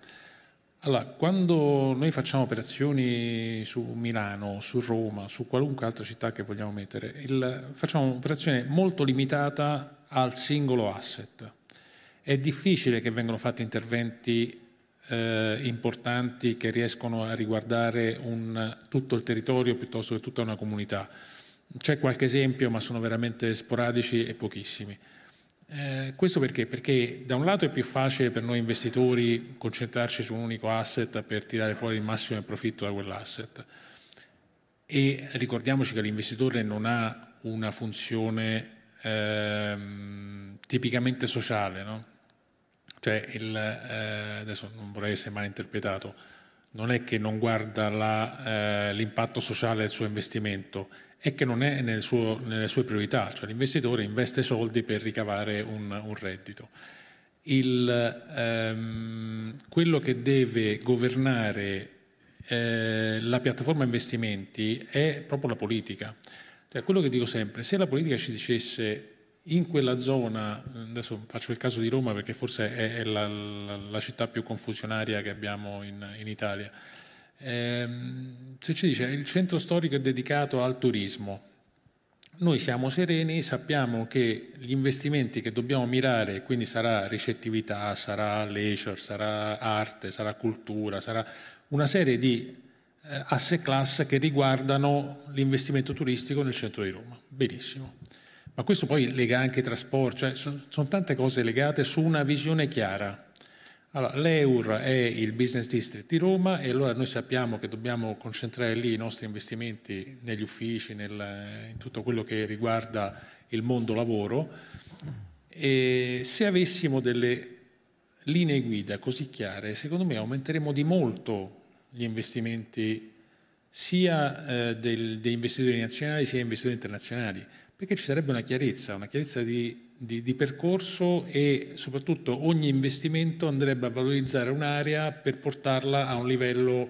Allora, quando noi facciamo operazioni su Milano, su Roma, su qualunque altra città che vogliamo mettere, il, facciamo un'operazione molto limitata al singolo asset. È difficile che vengano fatti interventi eh, importanti che riescono a riguardare un, tutto il territorio piuttosto che tutta una comunità. C'è qualche esempio, ma sono veramente sporadici e pochissimi. Eh, questo perché? Perché da un lato è più facile per noi investitori concentrarci su un unico asset per tirare fuori il massimo del profitto da quell'asset e ricordiamoci che l'investitore non ha una funzione ehm, tipicamente sociale, no? cioè il, eh, adesso non vorrei essere mal interpretato, non è che non guarda la, eh, l'impatto sociale del suo investimento, è che non è nel suo, nelle sue priorità, cioè l'investitore investe soldi per ricavare un, un reddito. Il, ehm, quello che deve governare eh, la piattaforma investimenti è proprio la politica. Cioè, quello che dico sempre, se la politica ci dicesse in quella zona, adesso faccio il caso di Roma perché forse è, la, la, la, città più confusionaria che abbiamo in, in Italia, ehm, se ci dice il centro storico è dedicato al turismo, noi siamo sereni, sappiamo che gli investimenti che dobbiamo mirare, quindi sarà ricettività, sarà leisure, sarà arte, sarà cultura, sarà una serie di eh, asse class che riguardano l'investimento turistico nel centro di Roma. Benissimo. Ma questo poi lega anche i trasporti, cioè sono, sono tante cose legate su una visione chiara. Allora, l'EUR è il business district di Roma e allora noi sappiamo che dobbiamo concentrare lì i nostri investimenti negli uffici, nel, in tutto quello che riguarda il mondo lavoro. E se avessimo delle linee guida così chiare, secondo me aumenteremo di molto gli investimenti sia eh, del, degli investitori nazionali sia degli investitori internazionali perché ci sarebbe una chiarezza, una chiarezza di, di, di percorso e soprattutto ogni investimento andrebbe a valorizzare un'area per portarla a un livello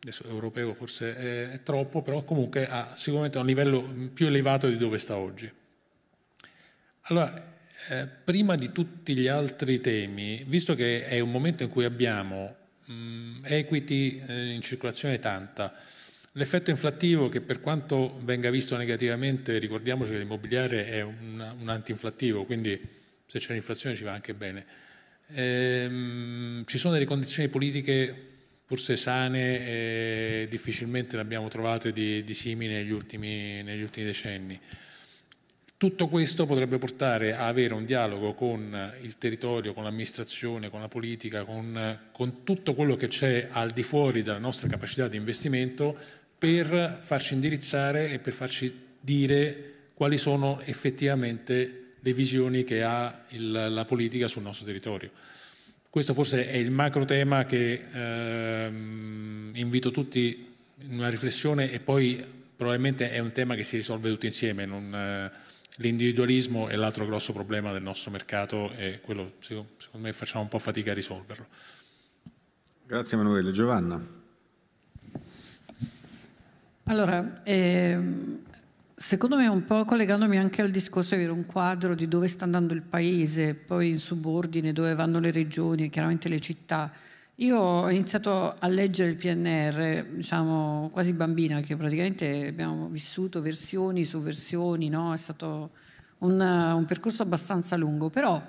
adesso europeo forse è, è troppo, però comunque a, sicuramente a un livello più elevato di dove sta oggi. Allora, eh, prima di tutti gli altri temi, visto che è un momento in cui abbiamo mh, mm, equity eh, in circolazione tanta, L'effetto inflattivo che per quanto venga visto negativamente, ricordiamoci che l'immobiliare è un, un antinflattivo, quindi se c'è l'inflazione ci va anche bene. Ehm, ci sono delle condizioni politiche forse sane e difficilmente le abbiamo trovate di, di simili negli ultimi, negli ultimi decenni. Tutto questo potrebbe portare a avere un dialogo con il territorio, con l'amministrazione, con la politica, con, con tutto quello che c'è al di fuori della nostra capacità di investimento per farci indirizzare e per farci dire quali sono effettivamente le visioni che ha il, la politica sul nostro territorio. Questo forse è il macro tema che ehm, invito tutti in una riflessione e poi probabilmente è un tema che si risolve tutti insieme. Non, eh, L'individualismo è l'altro grosso problema del nostro mercato e quello secondo me facciamo un po' fatica a risolverlo. Grazie Emanuele. Giovanna. Allora, ehm, secondo me un po' collegandomi anche al discorso di avere un quadro di dove sta andando il paese, poi in subordine dove vanno le regioni, chiaramente le città, io ho iniziato a leggere il PNR, diciamo, quasi bambina, che praticamente abbiamo vissuto versioni su versioni, no? È stato un, un, percorso abbastanza lungo, però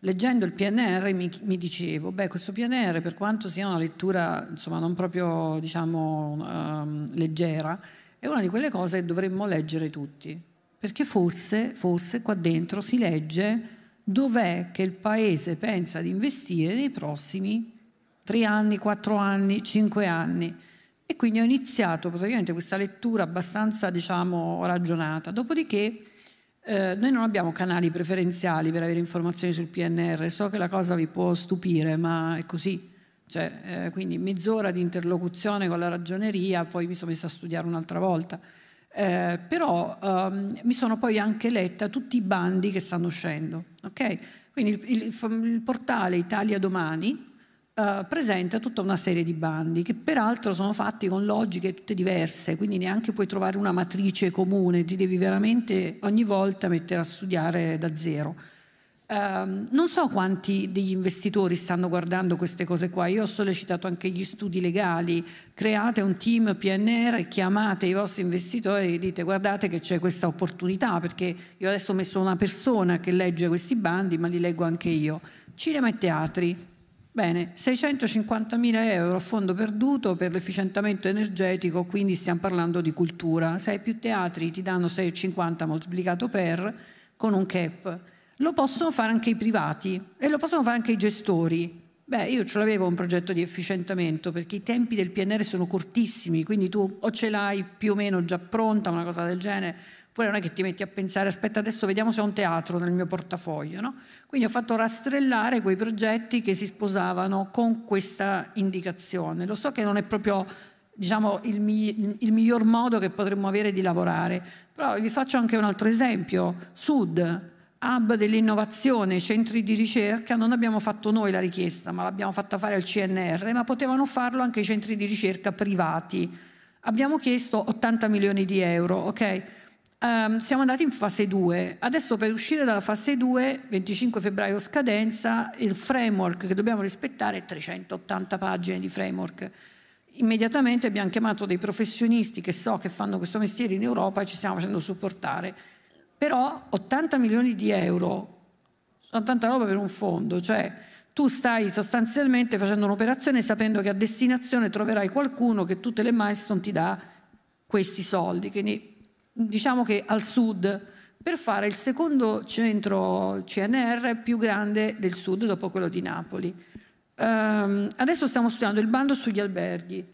leggendo il PNR mi, mi, dicevo, beh, questo PNR, per quanto sia una lettura, insomma, non proprio, diciamo, um, leggera, è una di quelle cose che dovremmo leggere tutti, perché forse, forse qua dentro si legge dov'è che il Paese pensa di investire nei prossimi anni tre anni, quattro anni, cinque anni. E quindi ho iniziato praticamente questa lettura abbastanza, diciamo, ragionata. Dopodiché eh, noi non abbiamo canali preferenziali per avere informazioni sul PNR, so che la cosa vi può stupire, ma è così. Cioè, eh, quindi mezz'ora di interlocuzione con la ragioneria, poi mi sono messa a studiare un'altra volta. Eh, però ehm, mi sono poi anche letta tutti i bandi che stanno uscendo. Okay? Quindi il, il, il portale Italia Domani, eh, presenta tutta una serie di bandi che peraltro sono fatti con logiche tutte diverse, quindi neanche puoi trovare una matrice comune, ti devi veramente ogni volta mettere a studiare da zero. Uh, non so quanti degli investitori stanno guardando queste cose qua, io ho sollecitato anche gli studi legali, create un team PNR, chiamate i vostri investitori e dite guardate che c'è questa opportunità, perché io adesso ho messo una persona che legge questi bandi, ma li leggo anche io. Cinema e teatri, Bene, 650.000 euro a fondo perduto per l'efficientamento energetico, quindi stiamo parlando di cultura. Se hai più teatri ti danno 6,50 moltiplicato per con un cap. Lo possono fare anche i privati e lo possono fare anche i gestori. Beh, io ce l'avevo un progetto di efficientamento perché i tempi del PNR sono cortissimi, quindi tu o ce l'hai più o meno già pronta, una cosa del genere, Pure non è che ti metti a pensare, aspetta adesso vediamo se ho un teatro nel mio portafoglio. No? Quindi ho fatto rastrellare quei progetti che si sposavano con questa indicazione. Lo so che non è proprio diciamo, il, mi- il miglior modo che potremmo avere di lavorare, però vi faccio anche un altro esempio. Sud, hub dell'innovazione, centri di ricerca, non abbiamo fatto noi la richiesta, ma l'abbiamo fatta fare al CNR, ma potevano farlo anche i centri di ricerca privati. Abbiamo chiesto 80 milioni di euro, ok? Um, siamo andati in fase 2. Adesso per uscire dalla fase 2, 25 febbraio scadenza, il framework che dobbiamo rispettare è 380 pagine di framework. Immediatamente abbiamo chiamato dei professionisti che so che fanno questo mestiere in Europa e ci stiamo facendo supportare. Però 80 milioni di euro sono tanta roba per un fondo, cioè tu stai sostanzialmente facendo un'operazione sapendo che a destinazione troverai qualcuno che tutte le milestone ti dà questi soldi. Quindi diciamo che al sud, per fare il secondo centro CNR più grande del sud dopo quello di Napoli. Um, adesso stiamo studiando il bando sugli alberghi,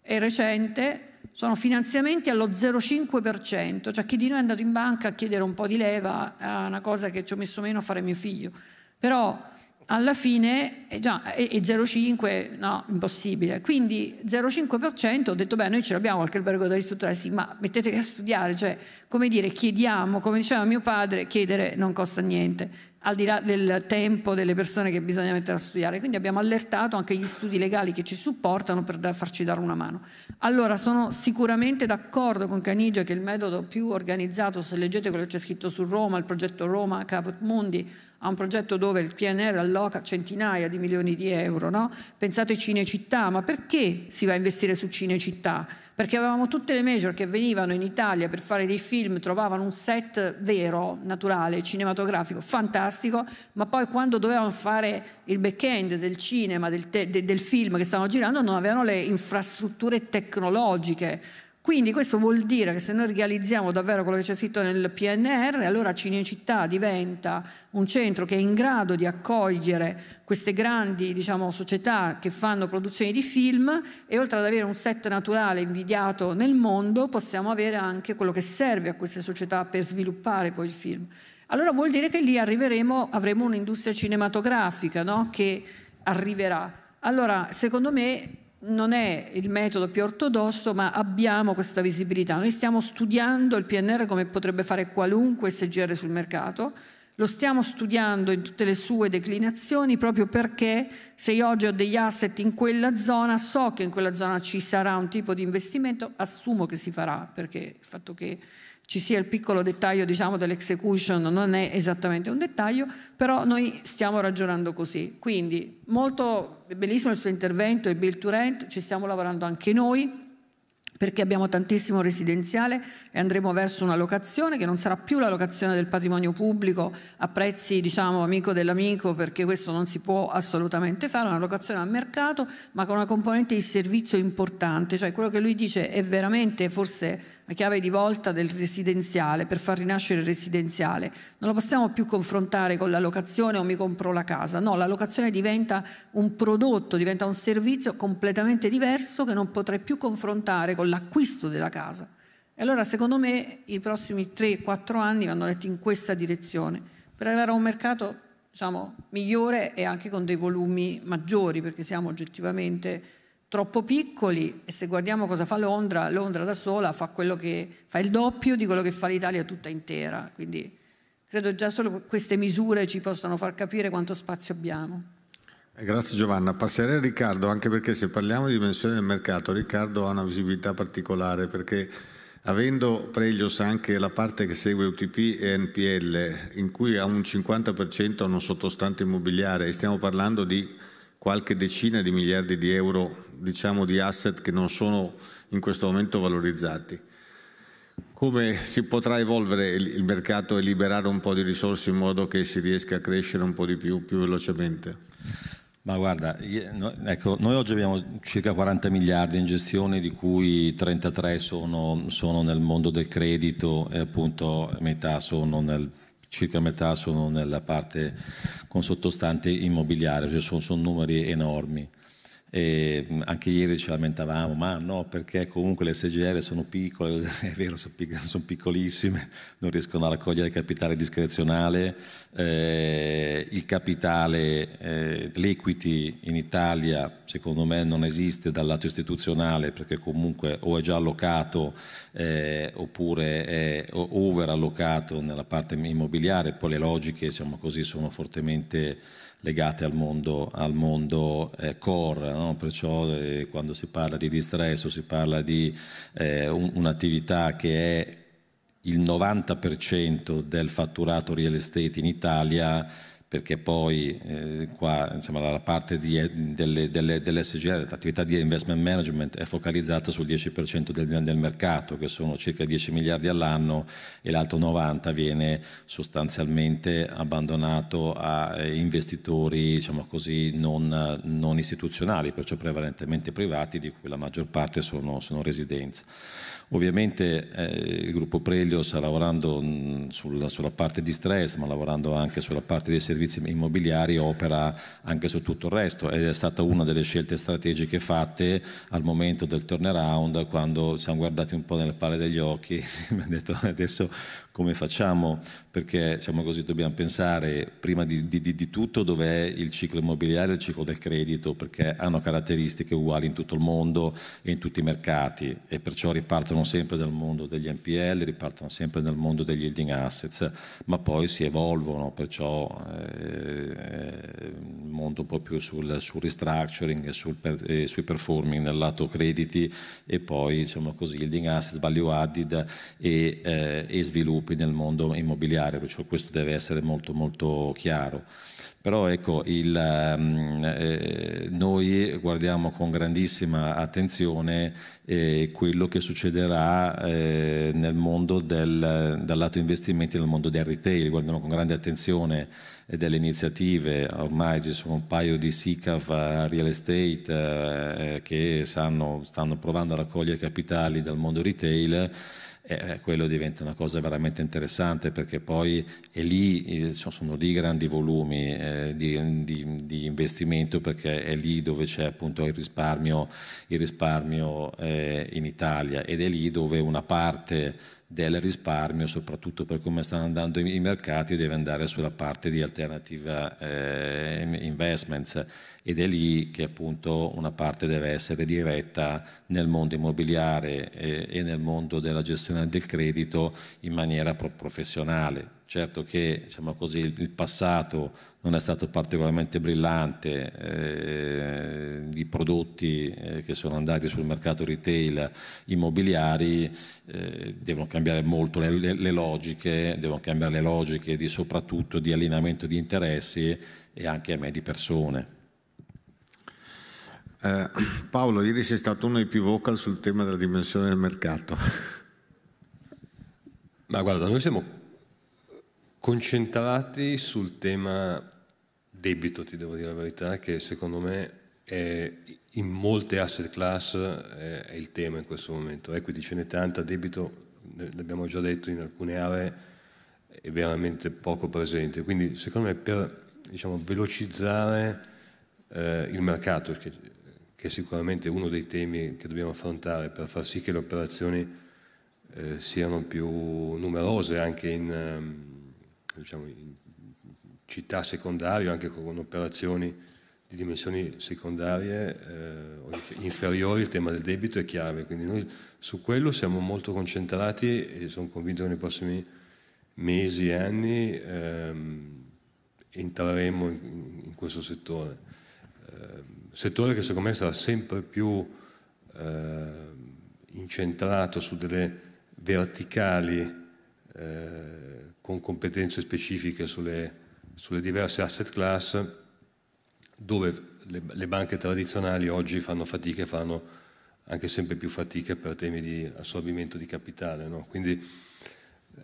è recente, sono finanziamenti allo 0,5%, cioè chi di noi è andato in banca a chiedere un po' di leva è una cosa che ci ho messo meno a fare mio figlio, però alla fine è, eh, già, è, è 0,5, no, impossibile. Quindi 0,5% ho detto, beh, noi ce l'abbiamo qualche albergo da ristrutturare, sì, ma mettetevi a studiare, cioè, come dire, chiediamo, come diceva mio padre, chiedere non costa niente al di là del tempo delle persone che bisogna mettere a studiare. Quindi abbiamo allertato anche gli studi legali che ci supportano per farci dare una mano. Allora, sono sicuramente d'accordo con Canigia che il metodo più organizzato, se leggete quello che c'è scritto su Roma, il progetto Roma Caput Mundi, a un progetto dove il PNR alloca centinaia di milioni di euro, no? pensate Cinecittà, ma perché si va a investire su Cinecittà? perché avevamo tutte le major che venivano in Italia per fare dei film, trovavano un set vero, naturale, cinematografico, fantastico, ma poi quando dovevano fare il back-end del cinema, del, te- del film che stavano girando, non avevano le infrastrutture tecnologiche quindi questo vuol dire che se noi realizziamo davvero quello che c'è scritto nel PNR, allora Cinecittà diventa un centro che è in grado di accogliere queste grandi diciamo, società che fanno produzioni di film e oltre ad avere un set naturale invidiato nel mondo, possiamo avere anche quello che serve a queste società per sviluppare poi il film. Allora vuol dire che lì arriveremo, avremo un'industria cinematografica no? che arriverà. Allora, secondo me non è il metodo più ortodosso, ma abbiamo questa visibilità. Noi stiamo studiando il PNR come potrebbe fare qualunque SGR sul mercato, lo stiamo studiando in tutte le sue declinazioni proprio perché se io oggi ho degli asset in quella zona, so che in quella zona ci sarà un tipo di investimento, assumo che si farà, perché il fatto che ci sia il piccolo dettaglio diciamo, dell'execution non è esattamente un dettaglio, però noi stiamo ragionando così. Quindi molto bellissimo il suo intervento, il Bill to Rent, ci stiamo lavorando anche noi perché abbiamo tantissimo residenziale e andremo verso una locazione che non sarà più la locazione del patrimonio pubblico a prezzi diciamo amico dell'amico perché questo non si può assolutamente fare, una locazione al mercato ma con una componente di servizio importante, cioè quello che lui dice è veramente forse la chiave di volta del residenziale per far rinascere il residenziale. Non lo possiamo più confrontare con la locazione o mi compro la casa, no, la locazione diventa un prodotto, diventa un servizio completamente diverso che non potrei più confrontare con l'acquisto della casa. E allora secondo me i prossimi 3-4 anni vanno letti in questa direzione, per arrivare a un mercato diciamo, migliore e anche con dei volumi maggiori, perché siamo oggettivamente troppo piccoli e se guardiamo cosa fa Londra, Londra da sola fa, che, fa il doppio di quello che fa l'Italia tutta intera, quindi credo già solo queste misure ci possano far capire quanto spazio abbiamo. Eh, grazie Giovanna. Passerei a Riccardo, anche perché se parliamo di dimensione del mercato, Riccardo ha una visibilità particolare perché avendo Prelios anche la parte che segue UTP e NPL, in cui ha un 50% non sottostante immobiliare, e stiamo parlando di qualche decina di miliardi di euro diciamo, di asset che non sono in questo momento valorizzati. Come si potrà evolvere il mercato e liberare un po' di risorse in modo che si riesca a crescere un po' di più, più velocemente? Ma guarda, ecco, noi oggi abbiamo circa 40 miliardi in gestione, di cui 33 sono, sono nel mondo del credito e appunto metà sono nel circa metà sono nella parte con sottostante immobiliare, cioè sono, sono numeri enormi. E mm, anche ieri ci lamentavamo, ma no, perché comunque le SGR sono piccole, è vero, sono piccolissime, non riescono a raccogliere capitale discrezionale, eh, il capitale, eh, l'equity in Italia secondo me non esiste dal lato istituzionale perché comunque o è già allocato eh, oppure è over allocato nella parte immobiliare, poi le logiche diciamo così, sono fortemente legate al mondo, al mondo eh, core, no? perciò eh, quando si parla di distresso si parla di eh, un, un'attività che è il 90% del fatturato real estate in Italia perché poi eh, qua insomma, la parte di, eh, delle, delle, dell'SGR, l'attività di investment management è focalizzata sul 10% del, del mercato, che sono circa 10 miliardi all'anno e l'altro 90 viene sostanzialmente abbandonato a eh, investitori diciamo così, non, non, istituzionali, perciò prevalentemente privati, di cui la maggior parte sono, sono residenze. Ovviamente eh, il gruppo Prelio sta lavorando mh, sulla, sulla parte di stress, ma lavorando anche sulla parte dei servizi servizi immobiliari opera anche su tutto il resto ed è stata una delle scelte strategiche fatte al momento del turnaround quando siamo guardati un po' nel pale degli occhi mi ha detto adesso come facciamo, perché diciamo così, dobbiamo pensare prima di, di, di tutto dov'è il ciclo immobiliare e il ciclo del credito, perché hanno caratteristiche uguali in tutto il mondo e in tutti i mercati e perciò ripartono sempre dal mondo degli NPL, ripartono sempre dal mondo degli yielding assets, ma poi si evolvono, perciò eh, eh mondo un po' più sul, sul restructuring e, sul, eh, sui performing nel lato crediti e poi diciamo così yielding assets, value added e, eh, e sviluppo quindi nel mondo immobiliare, perciò questo deve essere molto molto chiaro. Però ecco, il, ehm, eh, noi guardiamo con grandissima attenzione eh, quello che succederà eh, nel mondo del, dal lato investimenti, nel mondo del retail, guardiamo con grande attenzione eh, delle iniziative, ormai ci sono un paio di SICAF eh, real estate eh, che sanno, stanno provando a raccogliere capitali dal mondo retail eh, eh, quello diventa una cosa veramente interessante perché poi è lì eh, sono lì grandi volumi eh, di, di, di, investimento perché è lì dove c'è appunto il risparmio, il risparmio eh, in Italia ed è lì dove una parte del risparmio, soprattutto per come stanno andando i mercati, deve andare sulla parte di alternative eh, investments ed è lì che appunto una parte deve essere diretta nel mondo immobiliare e, e nel mondo della gestione del credito in maniera pro- professionale Certo che diciamo così, il passato non è stato particolarmente brillante, eh, i prodotti eh, che sono andati sul mercato retail immobiliari eh, devono cambiare molto le, le, le, logiche, devono cambiare le logiche di, soprattutto di allineamento di interessi e anche a me di persone. Eh, Paolo, ieri sei stato uno dei più vocal sul tema della dimensione del mercato. Ma guarda, noi siamo concentrati sul tema debito, ti devo dire la verità, che secondo me è in molte asset class eh, è, il tema in questo momento. Equity ce n'è tanta, debito, l'abbiamo già detto, in alcune aree è veramente poco presente. Quindi secondo me per diciamo, velocizzare eh, il mercato, che, che, è sicuramente uno dei temi che dobbiamo affrontare per far sì che le operazioni eh, siano più numerose anche in... Um, diciamo, in città secondarie, anche con operazioni di dimensioni secondarie eh, o eh, inferiori, il tema del debito è chiave, quindi noi su quello siamo molto concentrati e sono convinto che nei prossimi mesi e anni ehm, entreremo in, in, questo settore. Eh, settore che secondo me sarà sempre più eh, incentrato su delle verticali eh, con competenze specifiche sulle, sulle diverse asset class dove le, le, banche tradizionali oggi fanno fatica e fanno anche sempre più fatica per temi di assorbimento di capitale. No? Quindi eh,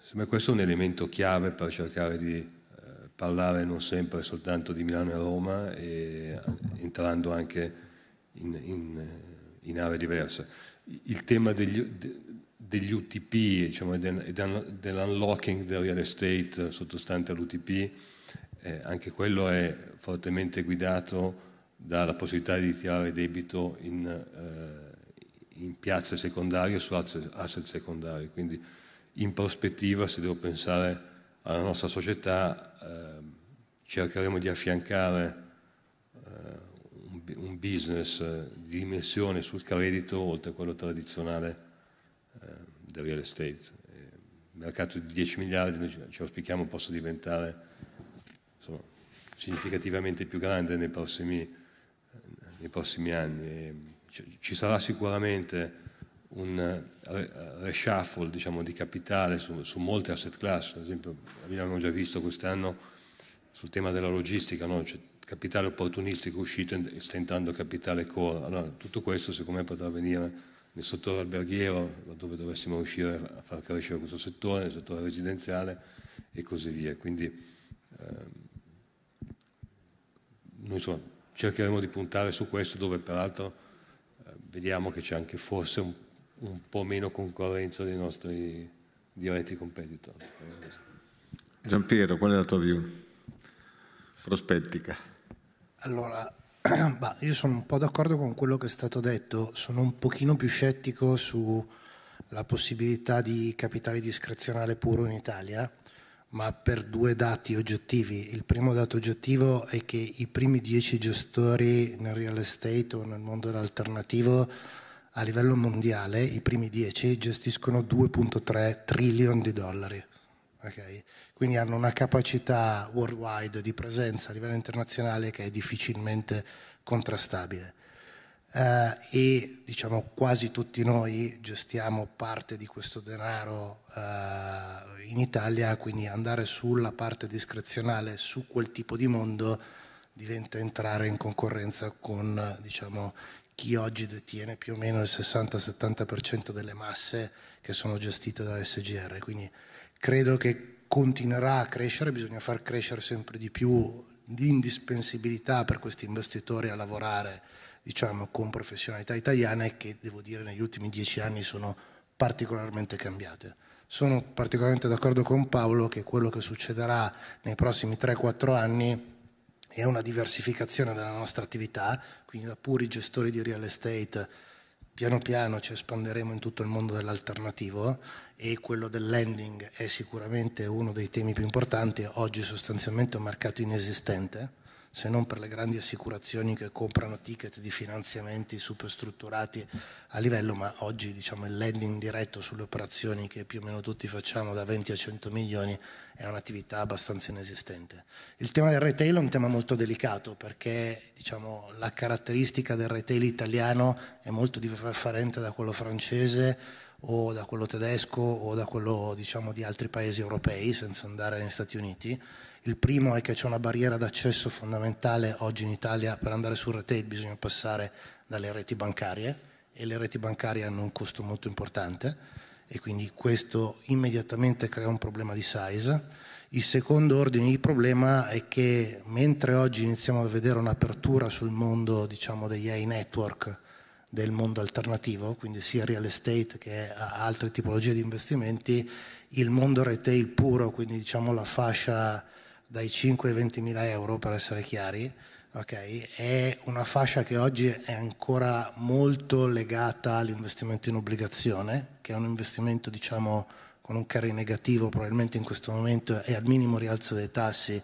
secondo me questo è un elemento chiave per cercare di eh, parlare non sempre soltanto di Milano e Roma, e, entrando anche in, in, in aree diverse. Il tema degli, degli UTP diciamo, dell'unlocking del real estate eh, sottostante all'UTP, eh, anche quello è fortemente guidato dalla possibilità di tirare debito in, eh, in piazze secondarie su asset secondari. Quindi in prospettiva, se devo pensare alla nostra società, eh, cercheremo di affiancare eh, un business eh, di dimensione sul credito oltre a quello tradizionale eh, del real estate. Il eh, mercato di 10 miliardi, noi ci auspichiamo possa diventare insomma, significativamente più grande nei prossimi, nei prossimi anni. E ci sarà sicuramente un reshuffle diciamo, di capitale su, su, molte asset class, ad esempio abbiamo già visto quest'anno sul tema della logistica, no? cioè, capitale opportunistico uscito e sta entrando capitale core, allora, tutto questo secondo me potrà avvenire nel settore alberghiero, dove dovessimo riuscire a far crescere questo settore, nel settore residenziale e così via. Quindi eh, noi insomma, cercheremo di puntare su questo dove peraltro eh, vediamo che c'è anche forse un, un, po' meno concorrenza dei nostri diretti competitor. Giampiero, qual è la tua view? Prospettica. Allora, Bah, io sono un po' d'accordo con quello che è stato detto, sono un pochino più scettico sulla possibilità di capitale discrezionale puro in Italia, ma per due dati oggettivi. Il primo dato oggettivo è che i primi dieci gestori nel real estate o nel mondo dell'alternativo a livello mondiale, i primi dieci gestiscono 2.3 trilioni di dollari. Okay? Quindi hanno una capacità worldwide di presenza a livello internazionale che è difficilmente contrastabile. Uh, e diciamo quasi tutti noi gestiamo parte di questo denaro uh, in Italia, quindi andare sulla parte discrezionale su quel tipo di mondo diventa entrare in concorrenza con diciamo, chi oggi detiene più o meno il 60-70% delle masse che sono gestite da SGR. Quindi credo che continuerà a crescere, bisogna far crescere sempre di più l'indispensabilità per questi investitori a lavorare diciamo, con professionalità italiane che devo dire negli ultimi dieci anni sono particolarmente cambiate. Sono particolarmente d'accordo con Paolo che quello che succederà nei prossimi 3-4 anni è una diversificazione della nostra attività, quindi da puri gestori di real estate piano piano ci espanderemo in tutto il mondo dell'alternativo e quello del lending è sicuramente uno dei temi più importanti, oggi sostanzialmente è un mercato inesistente se non per le grandi assicurazioni che comprano ticket di finanziamenti superstrutturati a livello, ma oggi diciamo, il lending diretto sulle operazioni che più o meno tutti facciamo da 20 a 100 milioni è un'attività abbastanza inesistente. Il tema del retail è un tema molto delicato perché diciamo, la caratteristica del retail italiano è molto differente da quello francese o da quello tedesco o da quello diciamo, di altri paesi europei senza andare negli Stati Uniti. Il primo è che c'è una barriera d'accesso fondamentale oggi in Italia per andare sul retail bisogna passare dalle reti bancarie e le reti bancarie hanno un costo molto importante e quindi questo immediatamente crea un problema di size. Il secondo ordine di problema è che mentre oggi iniziamo a vedere un'apertura sul mondo diciamo, degli AI network, del mondo alternativo, quindi sia real estate che altre tipologie di investimenti, il mondo retail puro, quindi diciamo la fascia dai 5 ai 20 mila euro per essere chiari, okay, è una fascia che oggi è ancora molto legata all'investimento in obbligazione, che è un investimento diciamo con un carry negativo probabilmente in questo momento è al minimo rialzo dei tassi,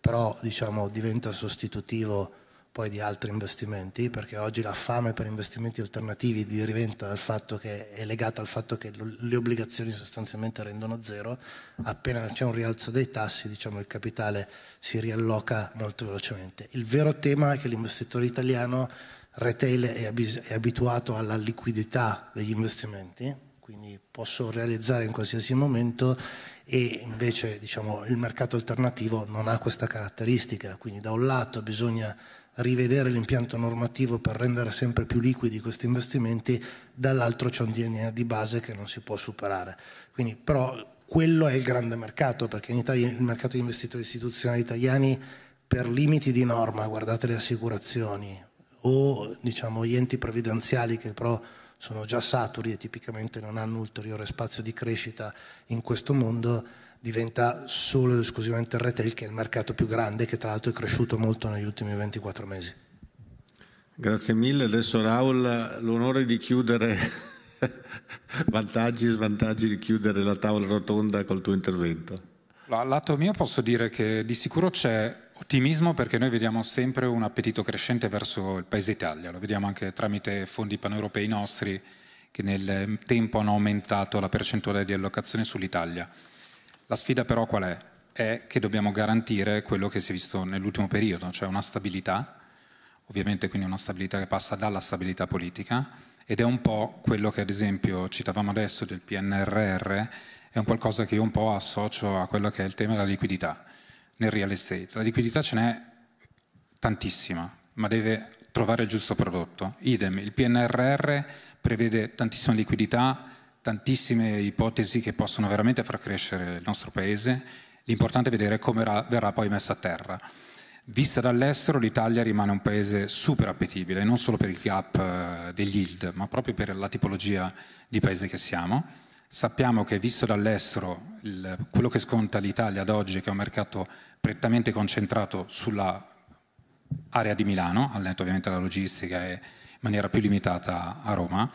però diciamo diventa sostitutivo poi di altri investimenti, perché oggi la fame per investimenti alternativi diventa dal fatto che è legata al fatto che le obbligazioni sostanzialmente rendono zero, appena c'è un rialzo dei tassi diciamo, il capitale si rialloca molto velocemente. Il vero tema è che l'investitore italiano retail è, è abituato alla liquidità degli investimenti, quindi posso realizzare in qualsiasi momento e invece diciamo, il mercato alternativo non ha questa caratteristica, quindi da un lato bisogna rivedere l'impianto normativo per rendere sempre più liquidi questi investimenti, dall'altro c'è un DNA di base che non si può superare. Quindi, però quello è il grande mercato, perché in Italia il mercato di investitori istituzionali italiani per limiti di norma, guardate le assicurazioni, o diciamo, gli enti previdenziali che però sono già saturi e tipicamente non hanno ulteriore spazio di crescita in questo mondo, diventa solo ed esclusivamente il retail che è il mercato più grande che tra l'altro è cresciuto molto negli ultimi 24 mesi. Grazie mille, adesso Raul l'onore di chiudere, vantaggi e svantaggi di chiudere la tavola rotonda col tuo intervento. Al lato mio posso dire che di sicuro c'è ottimismo perché noi vediamo sempre un appetito crescente verso il Paese Italia, lo vediamo anche tramite fondi paneuropei nostri che nel tempo hanno aumentato la percentuale di allocazione sull'Italia. La sfida però qual è? È che dobbiamo garantire quello che si è visto nell'ultimo periodo, cioè una stabilità, ovviamente quindi una stabilità che passa dalla stabilità politica, ed è un po' quello che ad esempio citavamo adesso del PNRR, è un qualcosa che io un po' associo a quello che è il tema della liquidità nel real estate. La liquidità ce n'è tantissima, ma deve trovare il giusto prodotto. Idem, il PNRR prevede tantissima liquidità tantissime ipotesi che possono veramente far crescere il nostro paese, l'importante è vedere come verrà poi messa a terra. Vista dall'estero l'Italia rimane un paese super appetibile, non solo per il gap eh, degli yield, ma proprio per la tipologia di paese che siamo. Sappiamo che visto dall'estero il, quello che sconta l'Italia ad oggi, che è un mercato prettamente concentrato sulla area di Milano, al netto ovviamente della logistica e in maniera più limitata a Roma,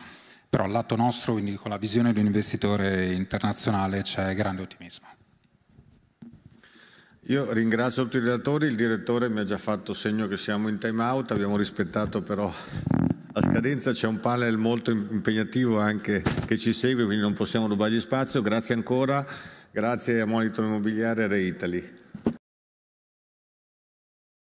però al lato nostro, quindi con la visione di un investitore internazionale, c'è grande ottimismo. Io ringrazio tutti i relatori, il direttore mi ha già fatto segno che siamo in time out, abbiamo rispettato però la scadenza, c'è un panel molto impegnativo anche che ci segue, quindi non possiamo rubargli spazio, grazie ancora, grazie a Monitor Immobiliare e a Re Italy.